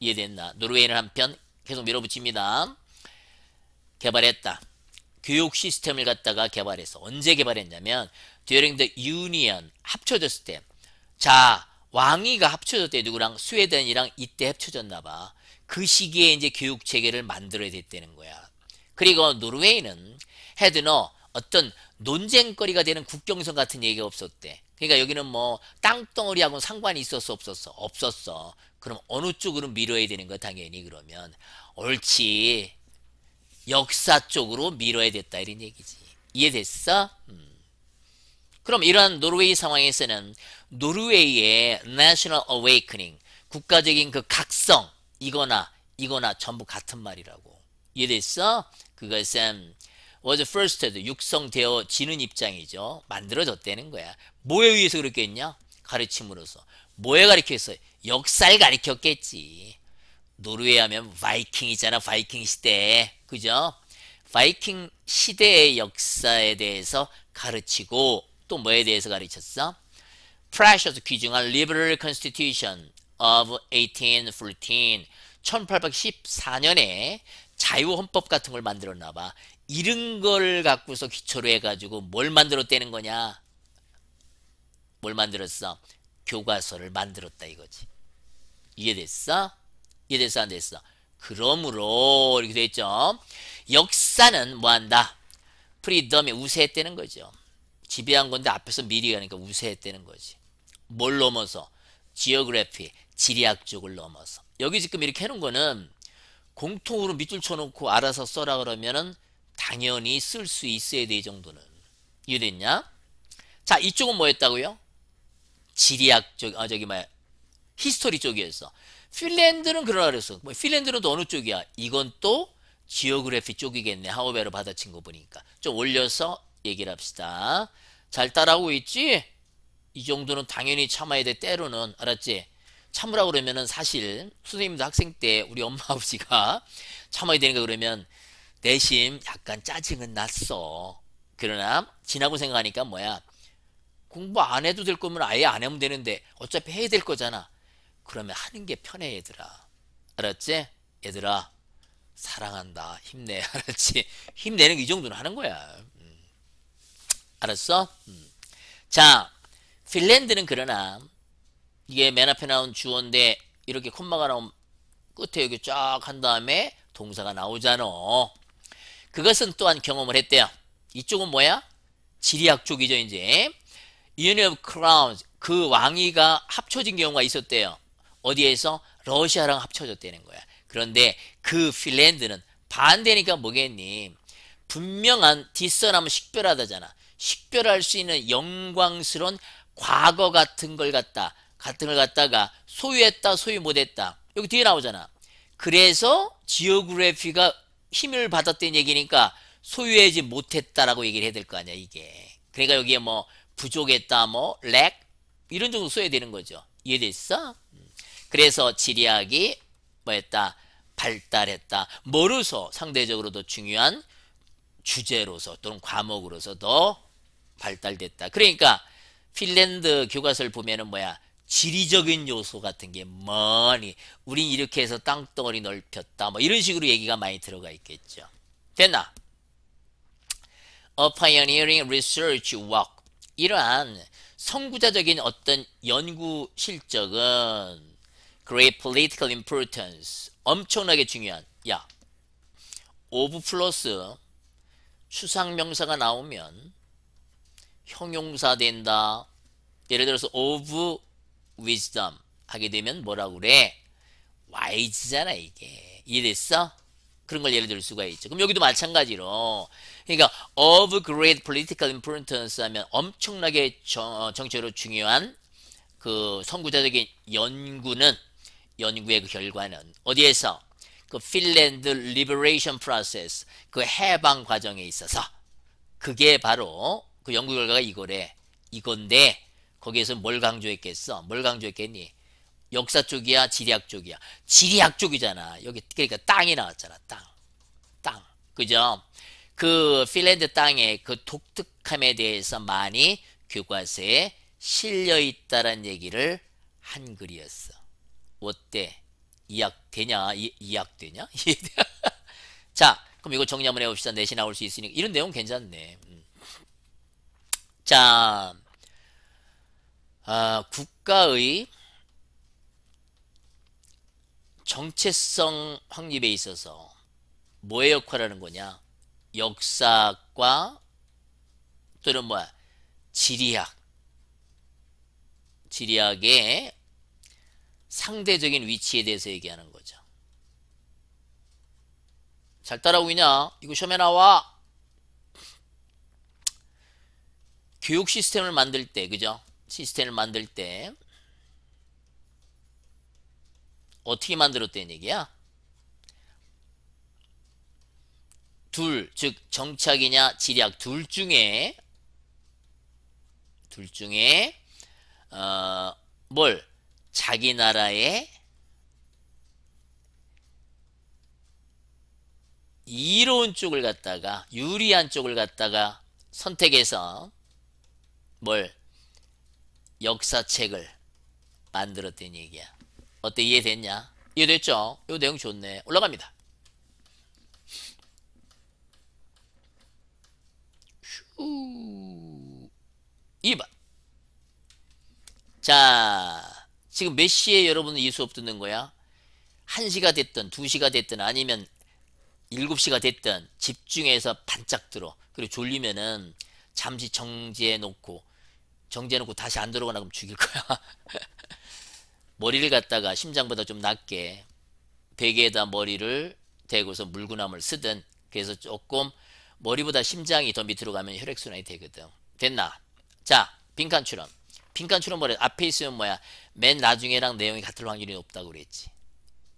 이해됐나? 노르웨이는 한편 계속 밀어붙입니다. 개발했다. 교육 시스템을 갖다가 개발해서 언제 개발했냐면 during the union 합쳐졌을 때 자, 왕위가 합쳐졌을 때 누구랑 스웨덴이랑 이때 합쳐졌나 봐. 그 시기에 이제 교육 체계를 만들어야 됐다는 거야. 그리고 노르웨이는 헤드너 어떤 논쟁거리가 되는 국경선 같은 얘기가 없었대. 그러니까 여기는 뭐 땅덩어리하고는 상관이 있었어 없었어? 없었어. 그럼 어느 쪽으로 밀어야 되는 거야 당연히 그러면. 옳지. 역사 쪽으로 밀어야 됐다 이런 얘기지. 이해됐어? 음. 그럼 이러한 노르웨이 상황에서는 노르웨이의 national awakening, 국가적인 그 각성, 이거나 이거나 전부 같은 말이라고. 이해됐어? 그것은 was firsted 육성되어지는 입장이죠. 만들어졌다는 거야. 뭐에 의해서 그렇게 했냐? 가르침으로서. 뭐에 가르쳤어? 역사를 가르쳤겠지. 노르웨이 하면 바이킹이잖아. 바이킹 시대. 그죠? 바이킹 시대의 역사에 대해서 가르치고 또 뭐에 대해서 가르쳤어? precious 귀중한 liberal constitution of 1814 1814년에 자유헌법 같은 걸 만들었나 봐. 잃은 걸 갖고서 기초로 해가지고 뭘 만들었다는 거냐? 뭘 만들었어? 교과서를 만들었다 이거지. 이해됐어? 이해됐어? 안 됐어? 그러므로 이렇게 됐죠. 역사는 뭐한다? 프리덤이 우세했다는 거죠. 지배한 건데 앞에서 미리 가니까 우세했다는 거지. 뭘 넘어서? 지오그래피, 지리학 쪽을 넘어서. 여기 지금 이렇게 해놓은 거는 공통으로 밑줄 쳐놓고 알아서 써라 그러면은 당연히 쓸 수 있어야 돼이 정도는 이해됐냐? 자 이쪽은 뭐였다고요? 지리학 쪽, 아 저기 뭐야 히스토리 쪽이었어 핀랜드는 그러라 그랬어 뭐핀랜드는또 어느 쪽이야? 이건 또 지오그래피 쪽이겠네 하우베로 받아친 거 보니까 좀 올려서 얘기를 합시다 잘 따라하고 있지? 이 정도는 당연히 참아야 돼 때로는 알았지? 참으라고 그러면은 사실 선생님도 학생 때 우리 엄마 아버지가 참아야 되니까 그러면 대신 약간 짜증은 났어. 그러나 지나고 생각하니까 뭐야. 공부 안 해도 될 거면 아예 안 하면 되는데 어차피 해야 될 거잖아. 그러면 하는 게 편해 얘들아. 알았지? 얘들아 사랑한다. 힘내. 알았지? 힘내는 이 정도는 하는 거야. 음. 알았어? 음. 자 핀란드는 그러나 이게 맨 앞에 나온 주어인데 이렇게 콤마가 나온 끝에 여기 쫙 한 다음에 동사가 나오잖아. 그것은 또한 경험을 했대요. 이쪽은 뭐야? 지리학 쪽이죠, 이제. Union of Crowns, 그 왕위가 합쳐진 경우가 있었대요. 어디에서? 러시아랑 합쳐졌다는 거야. 그런데 그 핀란드는 반대니까 뭐겠니? 분명한 뒷선하면 식별하다잖아. 식별할 수 있는 영광스러운 과거 같은 걸 갖다 같은 걸 갖다가 소유했다 소유 못했다 여기 뒤에 나오잖아 그래서 지오그래피가 힘을 받았던 얘기니까 소유하지 못했다라고 얘기를 해야 될 거 아니야 이게 그러니까 여기에 뭐 부족했다 뭐 렉 이런 정도 써야 되는 거죠 이해됐어? 그래서 지리학이 뭐였다 발달했다 뭐로서 상대적으로 더 중요한 주제로서 또는 과목으로서 더 발달됐다 그러니까 핀랜드 교과서를 보면은 뭐야 지리적인 요소 같은 게 뭐니 우린 이렇게 해서 땅덩어리 넓혔다 뭐 이런 식으로 얘기가 많이 들어가 있겠죠. 됐나? A pioneering research work 이러한 선구자적인 어떤 연구 실적은 great political importance 엄청나게 중요한 야 of 플러스 추상명사가 나오면 형용사 된다 예를 들어서 of wisdom 하게 되면 뭐라고 그래? wise잖아 이게. 이해됐어? 그런 걸 예를 들 수가 있죠. 그럼 여기도 마찬가지로 그러니까 of great political importance 하면 엄청나게 정, 어, 치적으로 중요한 그 선구자적인 연구는 연구의 그 결과는 어디에서 그 핀란드 리버레이션 프로세스 그 해방 과정에 있어서 그게 바로 그 연구 결과가 이거래 이건데 거기에서 뭘 강조했겠어? 뭘 강조했겠니? 역사 쪽이야? 지리학 쪽이야? 지리학 쪽이잖아. 여기 그러니까 땅이 나왔잖아. 땅. 땅. 그죠? 그 핀란드 땅의 그 독특함에 대해서 많이 교과서에 실려있다란 얘기를 한 글이었어. 어때? 이학되냐? 이학되냐? 자, 그럼 이거 정리 한번 해봅시다. 내신 나올 수 있으니까. 이런 내용 괜찮네. 음. 자, 아, 국가의 정체성 확립에 있어서 뭐의 역할을 하는 거냐? 역사학과 또는 뭐야? 지리학. 지리학의 상대적인 위치에 대해서 얘기하는 거죠. 잘 따라오고 냐 이거 시험에 나와. 교육 시스템을 만들 때, 그죠? 시스템을 만들 때 어떻게 만들었다는 얘기야? 둘, 즉 정착이냐 지략 둘 중에 둘 중에 어, 뭘 자기 나라의 이로운 쪽을 갖다가 유리한 쪽을 갖다가 선택해서 뭘 역사책을 만들었던 얘기야. 어때 이해됐냐? 이해됐죠? 이 내용 좋네. 올라갑니다. 슈 2번 자 지금 몇 시에 여러분은 이 수업 듣는 거야? 1시가 됐든 2시가 됐든 아니면 7시가 됐든 집중해서 반짝 들어. 그리고 졸리면은 잠시 정지해 놓고 정제해놓고 다시 안 들어가나 그럼 죽일 거야. 머리를 갖다가 심장보다 좀 낮게 베개에다 머리를 대고서 물구나무를 쓰든 그래서 조금 머리보다 심장이 더 밑으로 가면 혈액순환이 되거든. 됐나? 자, 빈칸출럼빈칸출럼 뭐래? 앞에 있으면 뭐야? 맨 나중에랑 내용이 같을 확률이 높다고 그랬지.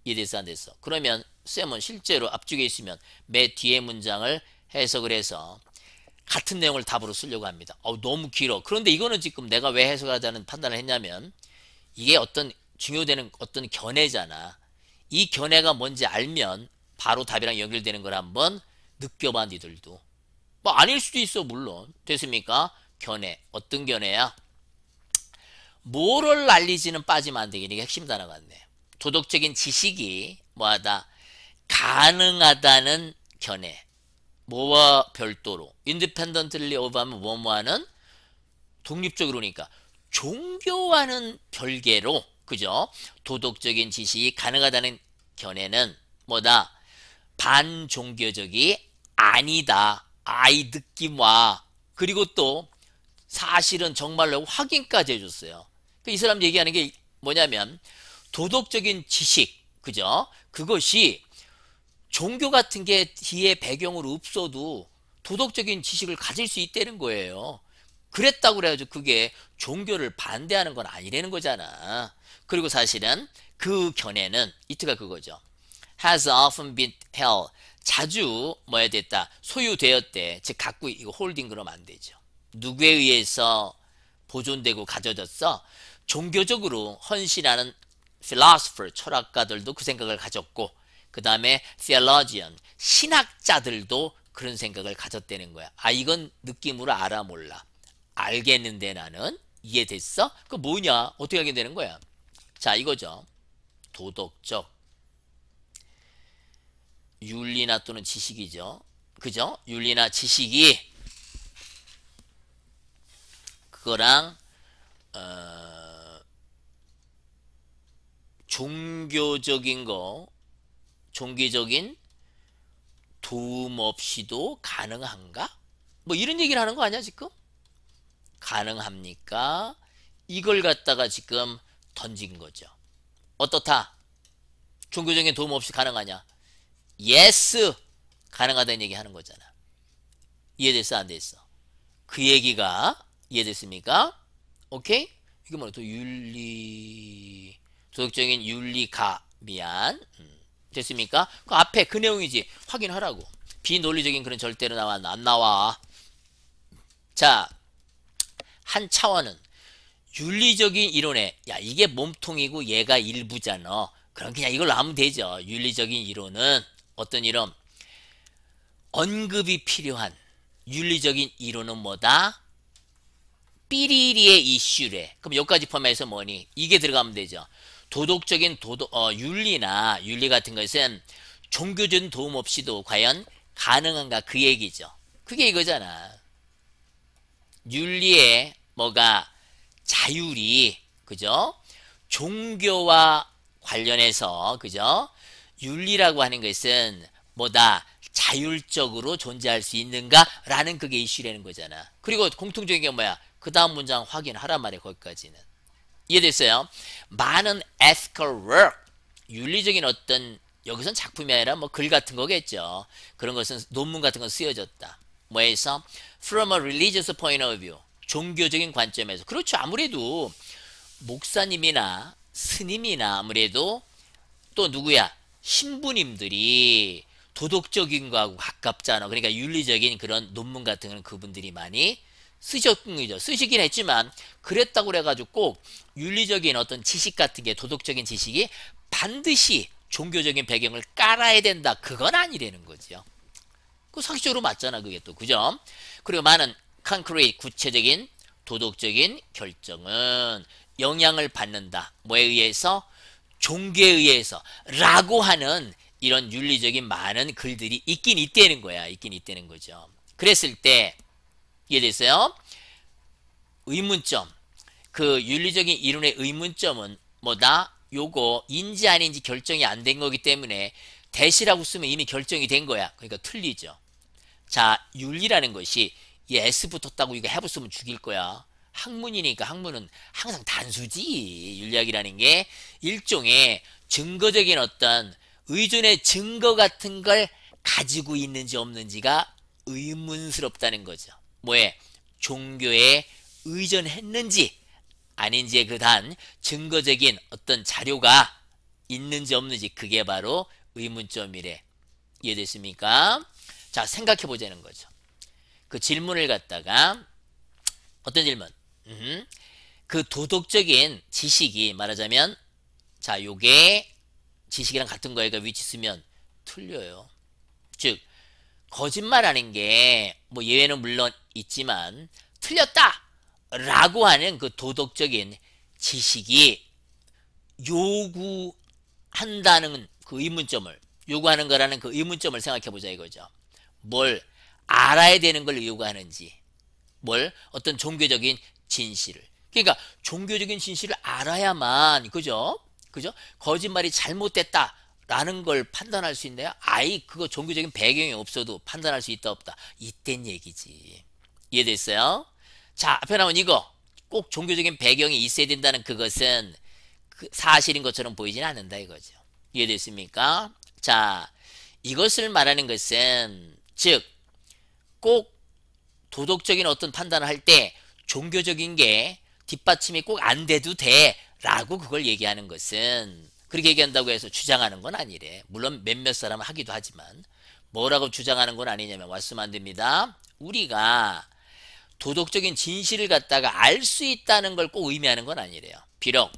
이해됐어? 안 됐어? 그러면 쌤은 실제로 앞쪽에 있으면 맨 뒤에 문장을 해석을 해서 같은 내용을 답으로 쓰려고 합니다. 어 너무 길어. 그런데 이거는 지금 내가 왜 해석하자는 판단을 했냐면 이게 어떤 중요되는 어떤 견해잖아. 이 견해가 뭔지 알면 바로 답이랑 연결되는 걸 한번 느껴봐 니들도. 뭐 아닐 수도 있어 물론. 됐습니까? 견해. 어떤 견해야? 뭐를 날리지는 빠지면 안 되긴 이게 핵심 단어 같네. 도덕적인 지식이 뭐하다? 가능하다는 견해. 뭐와 별도로 independently of 하면 뭐뭐하는 독립적으로니까 종교와는 별개로 그죠? 도덕적인 지식이 가능하다는 견해는 뭐다? 반종교적이 아니다. 아이 느낌 와. 그리고 또 사실은 정말로 확인까지 해줬어요. 그 이 사람 얘기하는 게 뭐냐면 도덕적인 지식, 그죠? 그것이 종교 같은 게 뒤에 배경으로 없어도 도덕적인 지식을 가질 수 있다는 거예요. 그랬다고 그래가지고 그게 종교를 반대하는 건 아니라는 거잖아. 그리고 사실은 그 견해는 이트가 그거죠. has often been held. 자주 뭐야 됐다. 소유되었대. 즉 갖고 이거 홀딩 그러면 안 되죠. 누구에 의해서 보존되고 가져졌어? 종교적으로 헌신하는 philosopher, 철학가들도 그 생각을 가졌고 그 다음에 theologian, 신학자들도 그런 생각을 가졌다는 거야. 아 이건 느낌으로 알아 몰라. 알겠는데 나는 이해됐어? 그 뭐냐? 어떻게 하게 되는 거야? 자 이거죠. 도덕적 윤리나 또는 지식이죠. 그죠? 윤리나 지식이 그거랑 어, 종교적인 거 종교적인 도움 없이도 가능한가? 뭐 이런 얘기를 하는 거 아니야 지금? 가능합니까? 이걸 갖다가 지금 던진 거죠. 어떻다? 종교적인 도움 없이 가능하냐? 예스! 가능하다는 얘기 하는 거잖아. 이해됐어? 안 됐어? 그 얘기가 이해됐습니까? 오케이? 이게 뭐또 윤리, 도덕적인 윤리가, 미안. 음. 됐습니까? 그 앞에 그 내용이지 확인하라고 비논리적인 그런 절대로 나와 안 나와 자한 차원은 윤리적인 이론에 야 이게 몸통이고 얘가 일부잖아 그럼 그냥 이걸로 하면 되죠 윤리적인 이론은 어떤 이론 언급이 필요한 윤리적인 이론은 뭐다? 삐리리의 이슈래 그럼 여기까지 포함해서 뭐니? 이게 들어가면 되죠 도덕적인 도덕, 어, 윤리나 윤리 같은 것은 종교적인 도움 없이도 과연 가능한가 그 얘기죠. 그게 이거잖아. 윤리에 뭐가 자율이 그죠? 종교와 관련해서 그죠? 윤리라고 하는 것은 뭐다 자율적으로 존재할 수 있는가라는 그게 이슈라는 거잖아. 그리고 공통적인 게 뭐야? 그 다음 문장 확인하란 말이야 거기까지는. 이해됐어요? 많은 ethical work, 윤리적인 어떤 여기선 작품이 아니라 뭐 글 같은 거겠죠. 그런 것은 논문 같은 건 쓰여졌다. 뭐에서 from a religious point of view, 종교적인 관점에서. 그렇죠. 아무래도 목사님이나 스님이나 아무래도 또 누구야? 신부님들이 도덕적인 거하고 가깝잖아. 그러니까 윤리적인 그런 논문 같은 거 그분들이 많이 쓰셨던 거죠. 쓰시긴 했지만 그랬다고 그래가지고 꼭 윤리적인 어떤 지식 같은 게 도덕적인 지식이 반드시 종교적인 배경을 깔아야 된다. 그건 아니라는 거죠. 그 상식적으로 맞잖아 그게 또 그죠? 그리고 많은 c o n 구체적인 도덕적인 결정은 영향을 받는다. 뭐에 의해서? 종교에 의해서 라고 하는 이런 윤리적인 많은 글들이 있긴 있다는 거야. 있긴 있다는 거죠. 그랬을 때 이해됐어요? 의문점. 그 윤리적인 이론의 의문점은 뭐다? 요거 인지 아닌지 결정이 안 된 거기 때문에 대시라고 쓰면 이미 결정이 된 거야. 그러니까 틀리죠. 자, 윤리라는 것이 이 S 붙었다고 이거 해부 쓰면 죽일 거야. 학문이니까 학문은 항상 단수지. 윤리학이라는 게 일종의 증거적인 어떤 의존의 증거 같은 걸 가지고 있는지 없는지가 의문스럽다는 거죠. 뭐에 종교에 의존했는지 아닌지의 그단 증거적인 어떤 자료가 있는지 없는지 그게 바로 의문점이래. 이해됐습니까? 자 생각해 보자는 거죠. 그 질문을 갖다가 어떤 질문? 음, 그 도덕적인 지식이 말하자면 자 요게 지식이랑 같은 거에가 위치 쓰면 틀려요. 즉 거짓말하는 게 뭐 예외는 물론 있지만 틀렸다 라고 하는 그 도덕적인 지식이 요구한다는 그 의문점을 요구하는 거라는 그 의문점을 생각해 보자 이거죠. 뭘 알아야 되는 걸 요구하는지 뭘 어떤 종교적인 진실을 그러니까 종교적인 진실을 알아야만 그죠? 그죠? 거짓말이 잘못됐다 라는 걸 판단할 수 있나요? 아이 그거 종교적인 배경이 없어도 판단할 수 있다 없다. 이땐 얘기지. 이해됐어요? 자, 앞에 나온 이거. 꼭 종교적인 배경이 있어야 된다는 그것은 그 사실인 것처럼 보이진 않는다 이거죠. 이해됐습니까? 자, 이것을 말하는 것은 즉, 꼭 도덕적인 어떤 판단을 할 때 종교적인 게 뒷받침이 꼭 안 돼도 돼 라고 그걸 얘기하는 것은 그렇게 얘기한다고 해서 주장하는 건 아니래. 물론 몇몇 사람은 하기도 하지만 뭐라고 주장하는 건 아니냐면 왔으면 안 됩니다. 우리가 도덕적인 진실을 갖다가 알 수 있다는 걸 꼭 의미하는 건 아니래요. 비록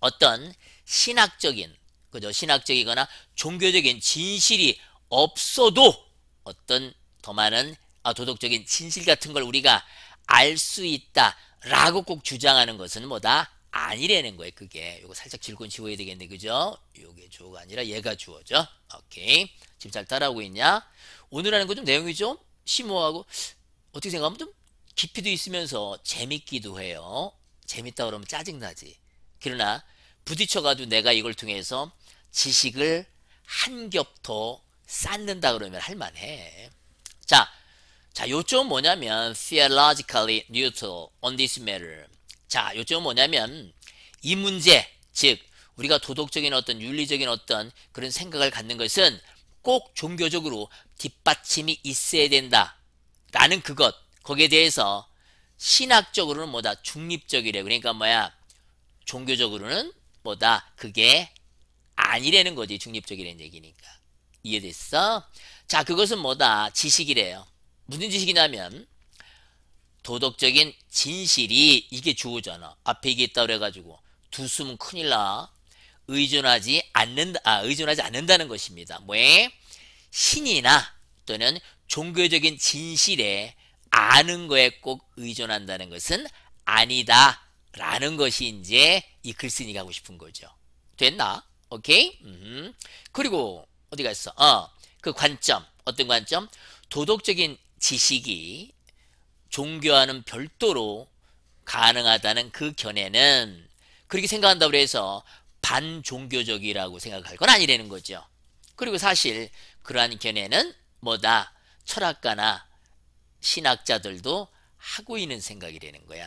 어떤 신학적인 그죠 신학적이거나 종교적인 진실이 없어도 어떤 더 많은 아, 도덕적인 진실 같은 걸 우리가 알 수 있다라고 꼭 주장하는 것은 뭐다 아니라는 거예요. 그게 이거 살짝 질권 지워야 되겠네, 그죠? 이게 주어가 아니라 얘가 주어죠. 오케이. 지금 잘 따라오고 있냐? 오늘 하는 거 좀 내용이 좀 심오하고 어떻게 생각하면 좀 깊이도 있으면서 재밌기도 해요. 재밌다 그러면 짜증나지. 그러나 부딪혀가도 내가 이걸 통해서 지식을 한 겹 더 쌓는다 그러면 할만해. 자, 자 요점은 뭐냐면 theologically neutral on this matter. 자, 요점은 뭐냐면 이 문제, 즉 우리가 도덕적인 어떤 윤리적인 어떤 그런 생각을 갖는 것은 꼭 종교적으로 뒷받침이 있어야 된다. 라는 그것 거기에 대해서 신학적으로는 뭐다 중립적이래 그러니까 뭐야 종교적으로는 뭐다 그게 아니라는 거지 중립적이라는 얘기니까 이해됐어? 자 그것은 뭐다 지식이래요 무슨 지식이냐면 도덕적인 진실이 이게 주어잖아 앞에 얘기했다 그래가지고 두숨은 큰일 나 의존하지 않는다 아, 의존하지 않는다는 것입니다 뭐에 신이나 또는 종교적인 진실에 아는 거에 꼭 의존한다는 것은 아니다 라는 것이 이제 이 글쓴이가 하고 싶은 거죠. 됐나? 오케이? 음. 그리고 어디 갔어? 어, 그 관점 어떤 관점? 도덕적인 지식이 종교와는 별도로 가능하다는 그 견해는 그렇게 생각한다고 해서 반종교적이라고 생각할 건 아니라는 거죠. 그리고 사실 그러한 견해는 뭐다 철학가나 신학자들도 하고 있는 생각이라는 거야.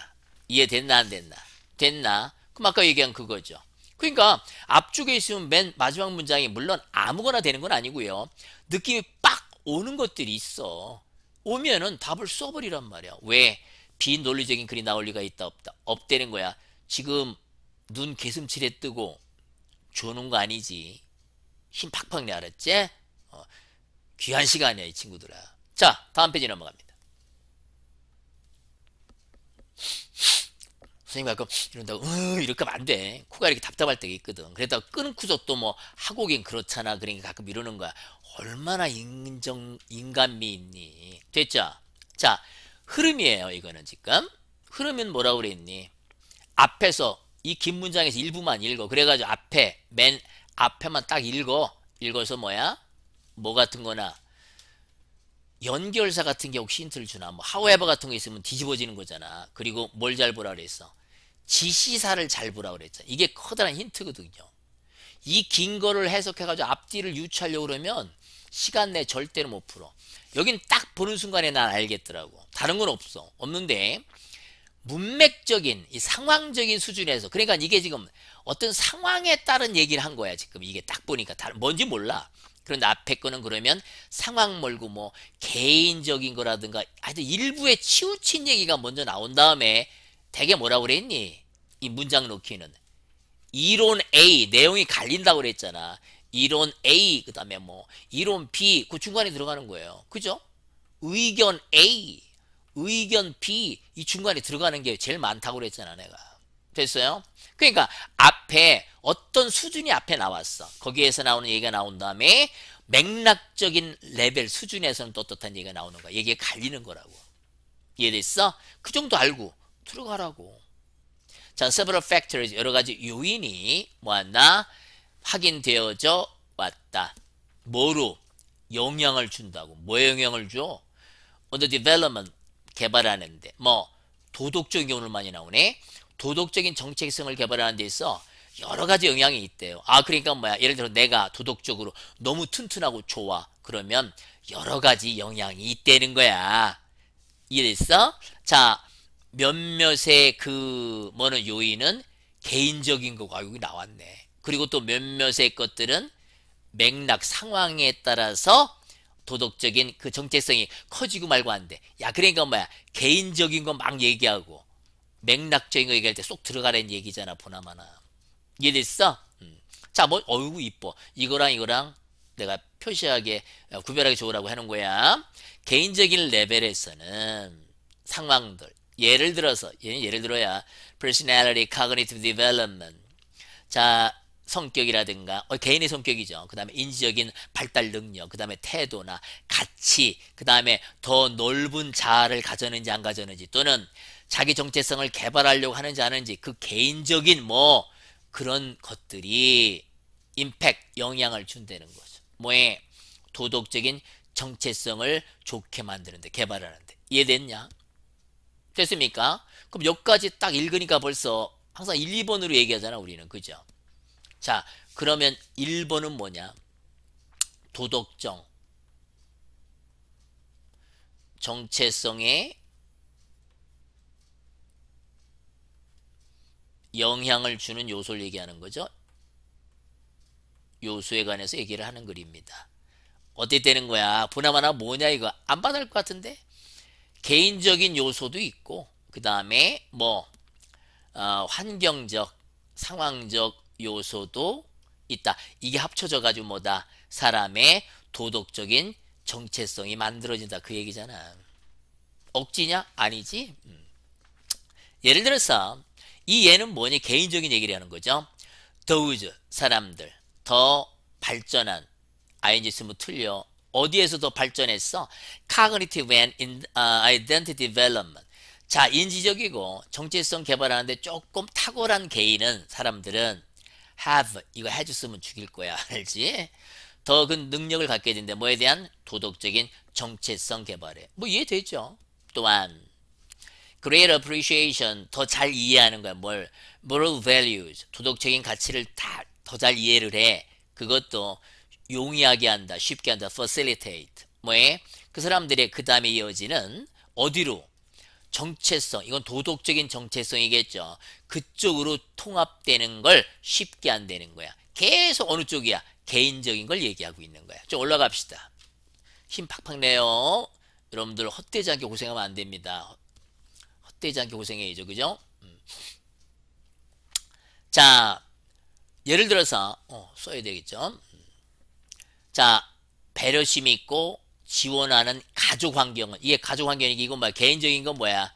이해됐나 안 됐나? 됐나? 그럼 아까 얘기한 그거죠. 그러니까 앞쪽에 있으면 맨 마지막 문장이 물론 아무거나 되는 건 아니고요. 느낌이 빡 오는 것들이 있어. 오면은 답을 써버리란 말이야. 왜? 비논리적인 글이 나올 리가 있다 없다. 없대는 거야. 지금 눈 개슴칠에 뜨고 조는 거 아니지. 힘 팍팍 내 알았지? 어. 귀한 시간이야 이 친구들아. 자 다음 페이지 넘어갑니다. 선생님 가끔 이런다고 으, 이렇게 하면 안 돼. 코가 이렇게 답답할 때가 있거든. 그랬다가 끊고서 또뭐 하고 긴 그렇잖아. 그러니까 가끔 이러는 거야. 얼마나 인정 인간미 있니. 됐죠? 자 흐름이에요 이거는 지금. 흐름은 뭐라 그랬니? 앞에서 이 긴 문장에서 일부만 읽어. 그래가지고 앞에 맨 앞에만 딱 읽어. 읽어서 뭐야? 뭐 같은 거나 연결사 같은 게 혹시 힌트를 주나 뭐 h o w e 같은 게 있으면 뒤집어지는 거잖아 그리고 뭘 잘 보라 그랬어 지시사를 잘 보라 그랬잖아 이게 커다란 힌트거든요 이 긴 거를 해석해 가지고 앞뒤를 유추하려고 그러면 시간 내 절대로 못 풀어 여긴 딱 보는 순간에 난 알겠더라고 다른 건 없어 없는데 문맥적인 이 상황적인 수준에서 그러니까 이게 지금 어떤 상황에 따른 얘기를 한 거야 지금 이게 딱 보니까 다 뭔지 몰라 그런데 앞에 거는 그러면 상황 몰고 뭐 개인적인 거라든가 아주 일부에 치우친 얘기가 먼저 나온 다음에 대개 뭐라 그랬니? 이 문장 놓기는 이론 A 내용이 갈린다고 그랬잖아. 이론 A 그다음에 뭐 이론 B 그 중간에 들어가는 거예요. 그죠? 의견 A, 의견 B 이 중간에 들어가는 게 제일 많다고 그랬잖아 내가. 됐어요? 그러니까 앞에 어떤 수준이 앞에 나왔어. 거기에서 나오는 얘기가 나온 다음에 맥락적인 레벨 수준에서는 떳떳한 얘기가 나오는 거야. 얘기에 갈리는 거라고. 이해됐어? 그 정도 알고 들어가라고. 자, several factors, 여러 가지 요인이 뭐였나 확인되어져 왔다. 뭐로? 영향을 준다고. 뭐에 영향을 줘? on the development, 개발하는데. 뭐, 도덕적인 경우는 많이 나오네. 도덕적인 정체성을 개발하는 데 있어 여러 가지 영향이 있대요. 아 그러니까 뭐야 예를 들어 내가 도덕적으로 너무 튼튼하고 좋아 그러면 여러 가지 영향이 있다는 거야. 이해됐어? 자 몇몇의 그 뭐는 요인은 개인적인 거고 여기 나왔네. 그리고 또 몇몇의 것들은 맥락 상황에 따라서 도덕적인 그 정체성이 커지고 말고 한데 야 그러니까 뭐야 개인적인 건막 얘기하고 맥락적인 거 얘기할 때 쏙 들어가라는 얘기잖아 보나마나 이해됐어? 음. 자, 뭐 어이구 이뻐 이거랑 이거랑 내가 표시하게 어, 구별하기 좋으라고 하는 거야 개인적인 레벨에서는 상황들 예를 들어서 얘는 예를 들어야 personality, cognitive development 자 성격이라든가 어, 개인의 성격이죠. 그 다음에 인지적인 발달 능력, 그 다음에 태도나 가치, 그 다음에 더 넓은 자아를 가졌는지 안 가졌는지 또는 자기 정체성을 개발하려고 하는지 아는지 그 개인적인 뭐 그런 것들이 임팩 영향을 준다는 거죠. 뭐에 도덕적인 정체성을 좋게 만드는데 개발하는데 이해됐냐? 됐습니까? 그럼 여기까지 딱 읽으니까 벌써 항상 1, 2번으로 얘기하잖아 우리는 그죠? 자 그러면 1번은 뭐냐? 도덕정 정체성의 영향을 주는 요소를 얘기하는 거죠. 요소에 관해서 얘기를 하는 글입니다. 어떻 되는 거야? 보나마나 뭐냐 이거 안 받을 것 같은데 개인적인 요소도 있고 그 다음에 뭐 어, 환경적 상황적 요소도 있다. 이게 합쳐져 가지고 뭐다 사람의 도덕적인 정체성이 만들어진다 그 얘기잖아. 억지냐? 아니지. 음. 예를 들어서 이 예는 뭐니? 개인적인 얘기를 하는 거죠. 더우즈 사람들 더 발전한 ing 쓰면 틀려. 어디에서 더 발전했어? Cognitive and uh, Identity Development. 자, 인지적이고 정체성 개발하는데 조금 탁월한 개인은 사람들은 have 이거 해줬으면 죽일 거야. 알지? 더 큰 능력을 갖게 된다. 뭐에 대한 도덕적인 정체성 개발에. 뭐 이해되죠? 또한 great appreciation 더 잘 이해하는 거야. 뭘 moral values 도덕적인 가치를 다 더 잘 이해를 해. 그것도 용이하게 한다, 쉽게 한다, facilitate. 뭐에 그 사람들의 그 다음에 이어지는 어디로 정체성, 이건 도덕적인 정체성이겠죠. 그쪽으로 통합되는 걸 쉽게 안되는 거야. 계속 어느 쪽이야? 개인적인 걸 얘기하고 있는 거야. 좀 올라갑시다. 힘 팍팍 내요. 여러분들 헛되지 않게 고생하면 안 됩니다. 회복되지 않게 고생해야죠. 그죠? 음. 자, 예를 들어서 어, 써야 되겠죠. 음. 자, 배려심이 있고 지원하는 가족 환경은 이게 가족 환경이 이건 뭐야? 개인적인 건 뭐야?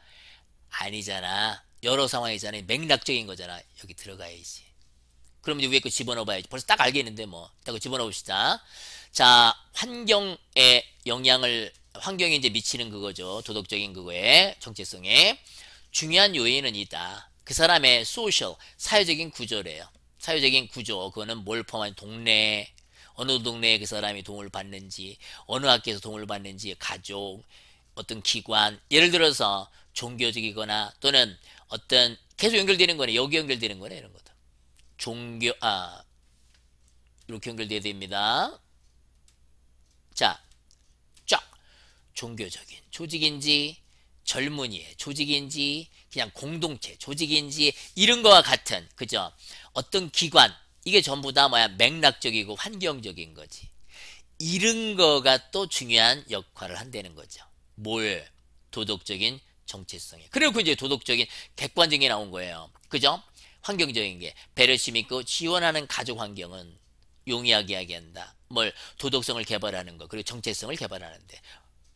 아니잖아. 여러 상황이잖아요. 맥락적인 거잖아. 여기 들어가야지. 그럼 이제 위에 거 집어넣어봐야지. 벌써 딱 알겠는데 뭐. 딱 집어넣읍시다. 자, 환경에 영향을 환경이 이제 미치는 그거죠. 도덕적인 그거에 정체성에 중요한 요인은 있다. 그 사람의 소셜, 사회적인 구조래요. 사회적인 구조, 그거는 뭘 포함한 동네, 어느 동네에 그 사람이 도움을 받는지, 어느 학교에서 도움을 받는지, 가족, 어떤 기관, 예를 들어서 종교적이거나 또는 어떤 계속 연결되는 거네, 여기 연결되는 거네, 이런 거다. 종교, 아, 이렇게 연결되어야 됩니다. 자, 종교적인 조직인지 젊은이의 조직인지 그냥 공동체 조직인지 이런 거와 같은 그죠 어떤 기관 이게 전부 다 뭐야 맥락적이고 환경적인 거지 이런 거가 또 중요한 역할을 한다는 거죠 뭘 도덕적인 정체성에 그리고 이제 도덕적인 객관적인 게 나온 거예요 그죠 환경적인 게 배려심 있고 지원하는 가족 환경은 용이하게 하게 한다뭘 도덕성을 개발하는 거 그리고 정체성을 개발하는데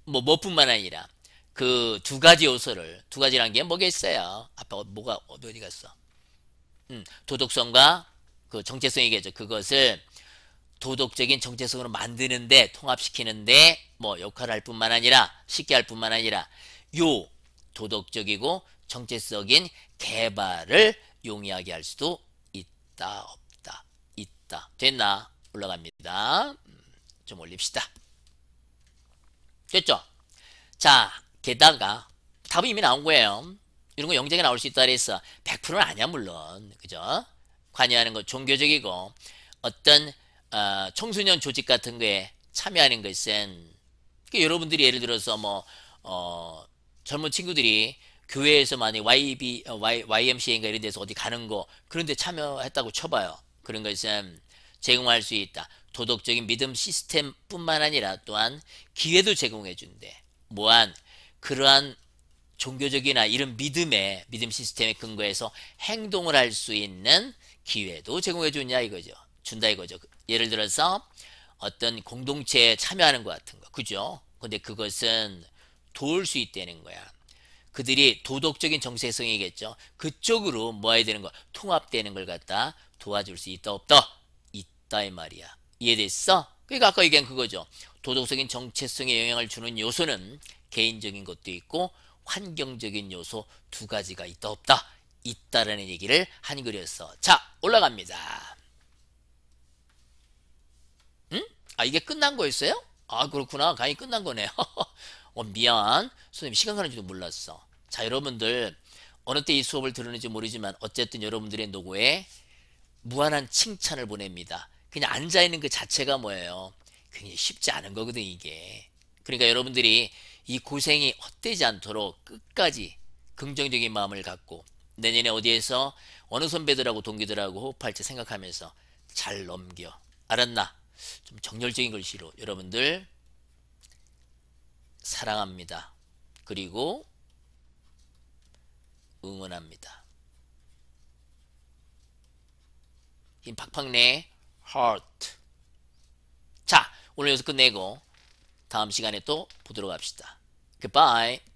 뭐 뭐뿐만 아니라 그 두 가지 요소를 두 가지란 게 뭐겠어요? 아빠가 뭐가 어디 어디 갔어? 음, 도덕성과 그 정체성이겠죠. 그것을 도덕적인 정체성으로 만드는데 통합시키는데 뭐 역할을 할 뿐만 아니라 쉽게 할 뿐만 아니라 요 도덕적이고 정체적인 개발을 용이하게 할 수도 있다 없다 있다 됐나 올라갑니다 음, 좀 올립시다 됐죠? 자, 게다가 답은 이미 나온 거예요. 이런 거 영장에 나올 수 있다 그래서 100%는 아니야 물론. 그죠? 관여하는 거 종교적이고 어떤 어, 청소년 조직 같은 거에 참여하는 것은 그러니까 여러분들이 예를 들어서 뭐 어, 젊은 친구들이 교회에서 많이 YB, 어, YMCA인가 이런 데서 어디 가는 거 그런 데 참여했다고 쳐봐요. 그런 것은 제공할 수 있다. 도덕적인 믿음 시스템뿐만 아니라 또한 기회도 제공해 준대. 모한 그러한 종교적이나 이런 믿음의 믿음 시스템에 근거해서 행동을 할 수 있는 기회도 제공해 주냐 이거죠. 준다 이거죠. 예를 들어서 어떤 공동체에 참여하는 것 같은 거. 그죠? 근데 그것은 도울 수 있다는 거야. 그들이 도덕적인 정체성이겠죠. 그쪽으로 모아야 되는 거, 통합되는 걸 갖다 도와줄 수 있다 없다? 있다 이 말이야. 이해됐어? 그러니까 아까 얘기한 그거죠. 도덕적인 정체성에 영향을 주는 요소는 개인적인 것도 있고 환경적인 요소 두 가지가 있다 없다. 있다라는 얘기를 한글이었어. 자 올라갑니다. 응? 아 이게 끝난 거였어요? 아 그렇구나. 강의 끝난 거네요. 어, 미안. 선생님 시간 가는 줄도 몰랐어. 자 여러분들 어느 때 이 수업을 들었는지 모르지만 어쨌든 여러분들의 노고에 무한한 칭찬을 보냅니다. 그냥 앉아있는 그 자체가 뭐예요? 굉장히 쉽지 않은 거거든 이게. 그러니까 여러분들이 이 고생이 헛되지 않도록 끝까지 긍정적인 마음을 갖고 내년에 어디에서 어느 선배들하고 동기들하고 호흡할지 생각하면서 잘 넘겨. 알았나? 좀 정열적인 글씨로 여러분들 사랑합니다. 그리고 응원합니다. 이 박팍네 heart. 자, 오늘 여기서 끝내고 다음 시간에 또 보도록 합시다. Goodbye.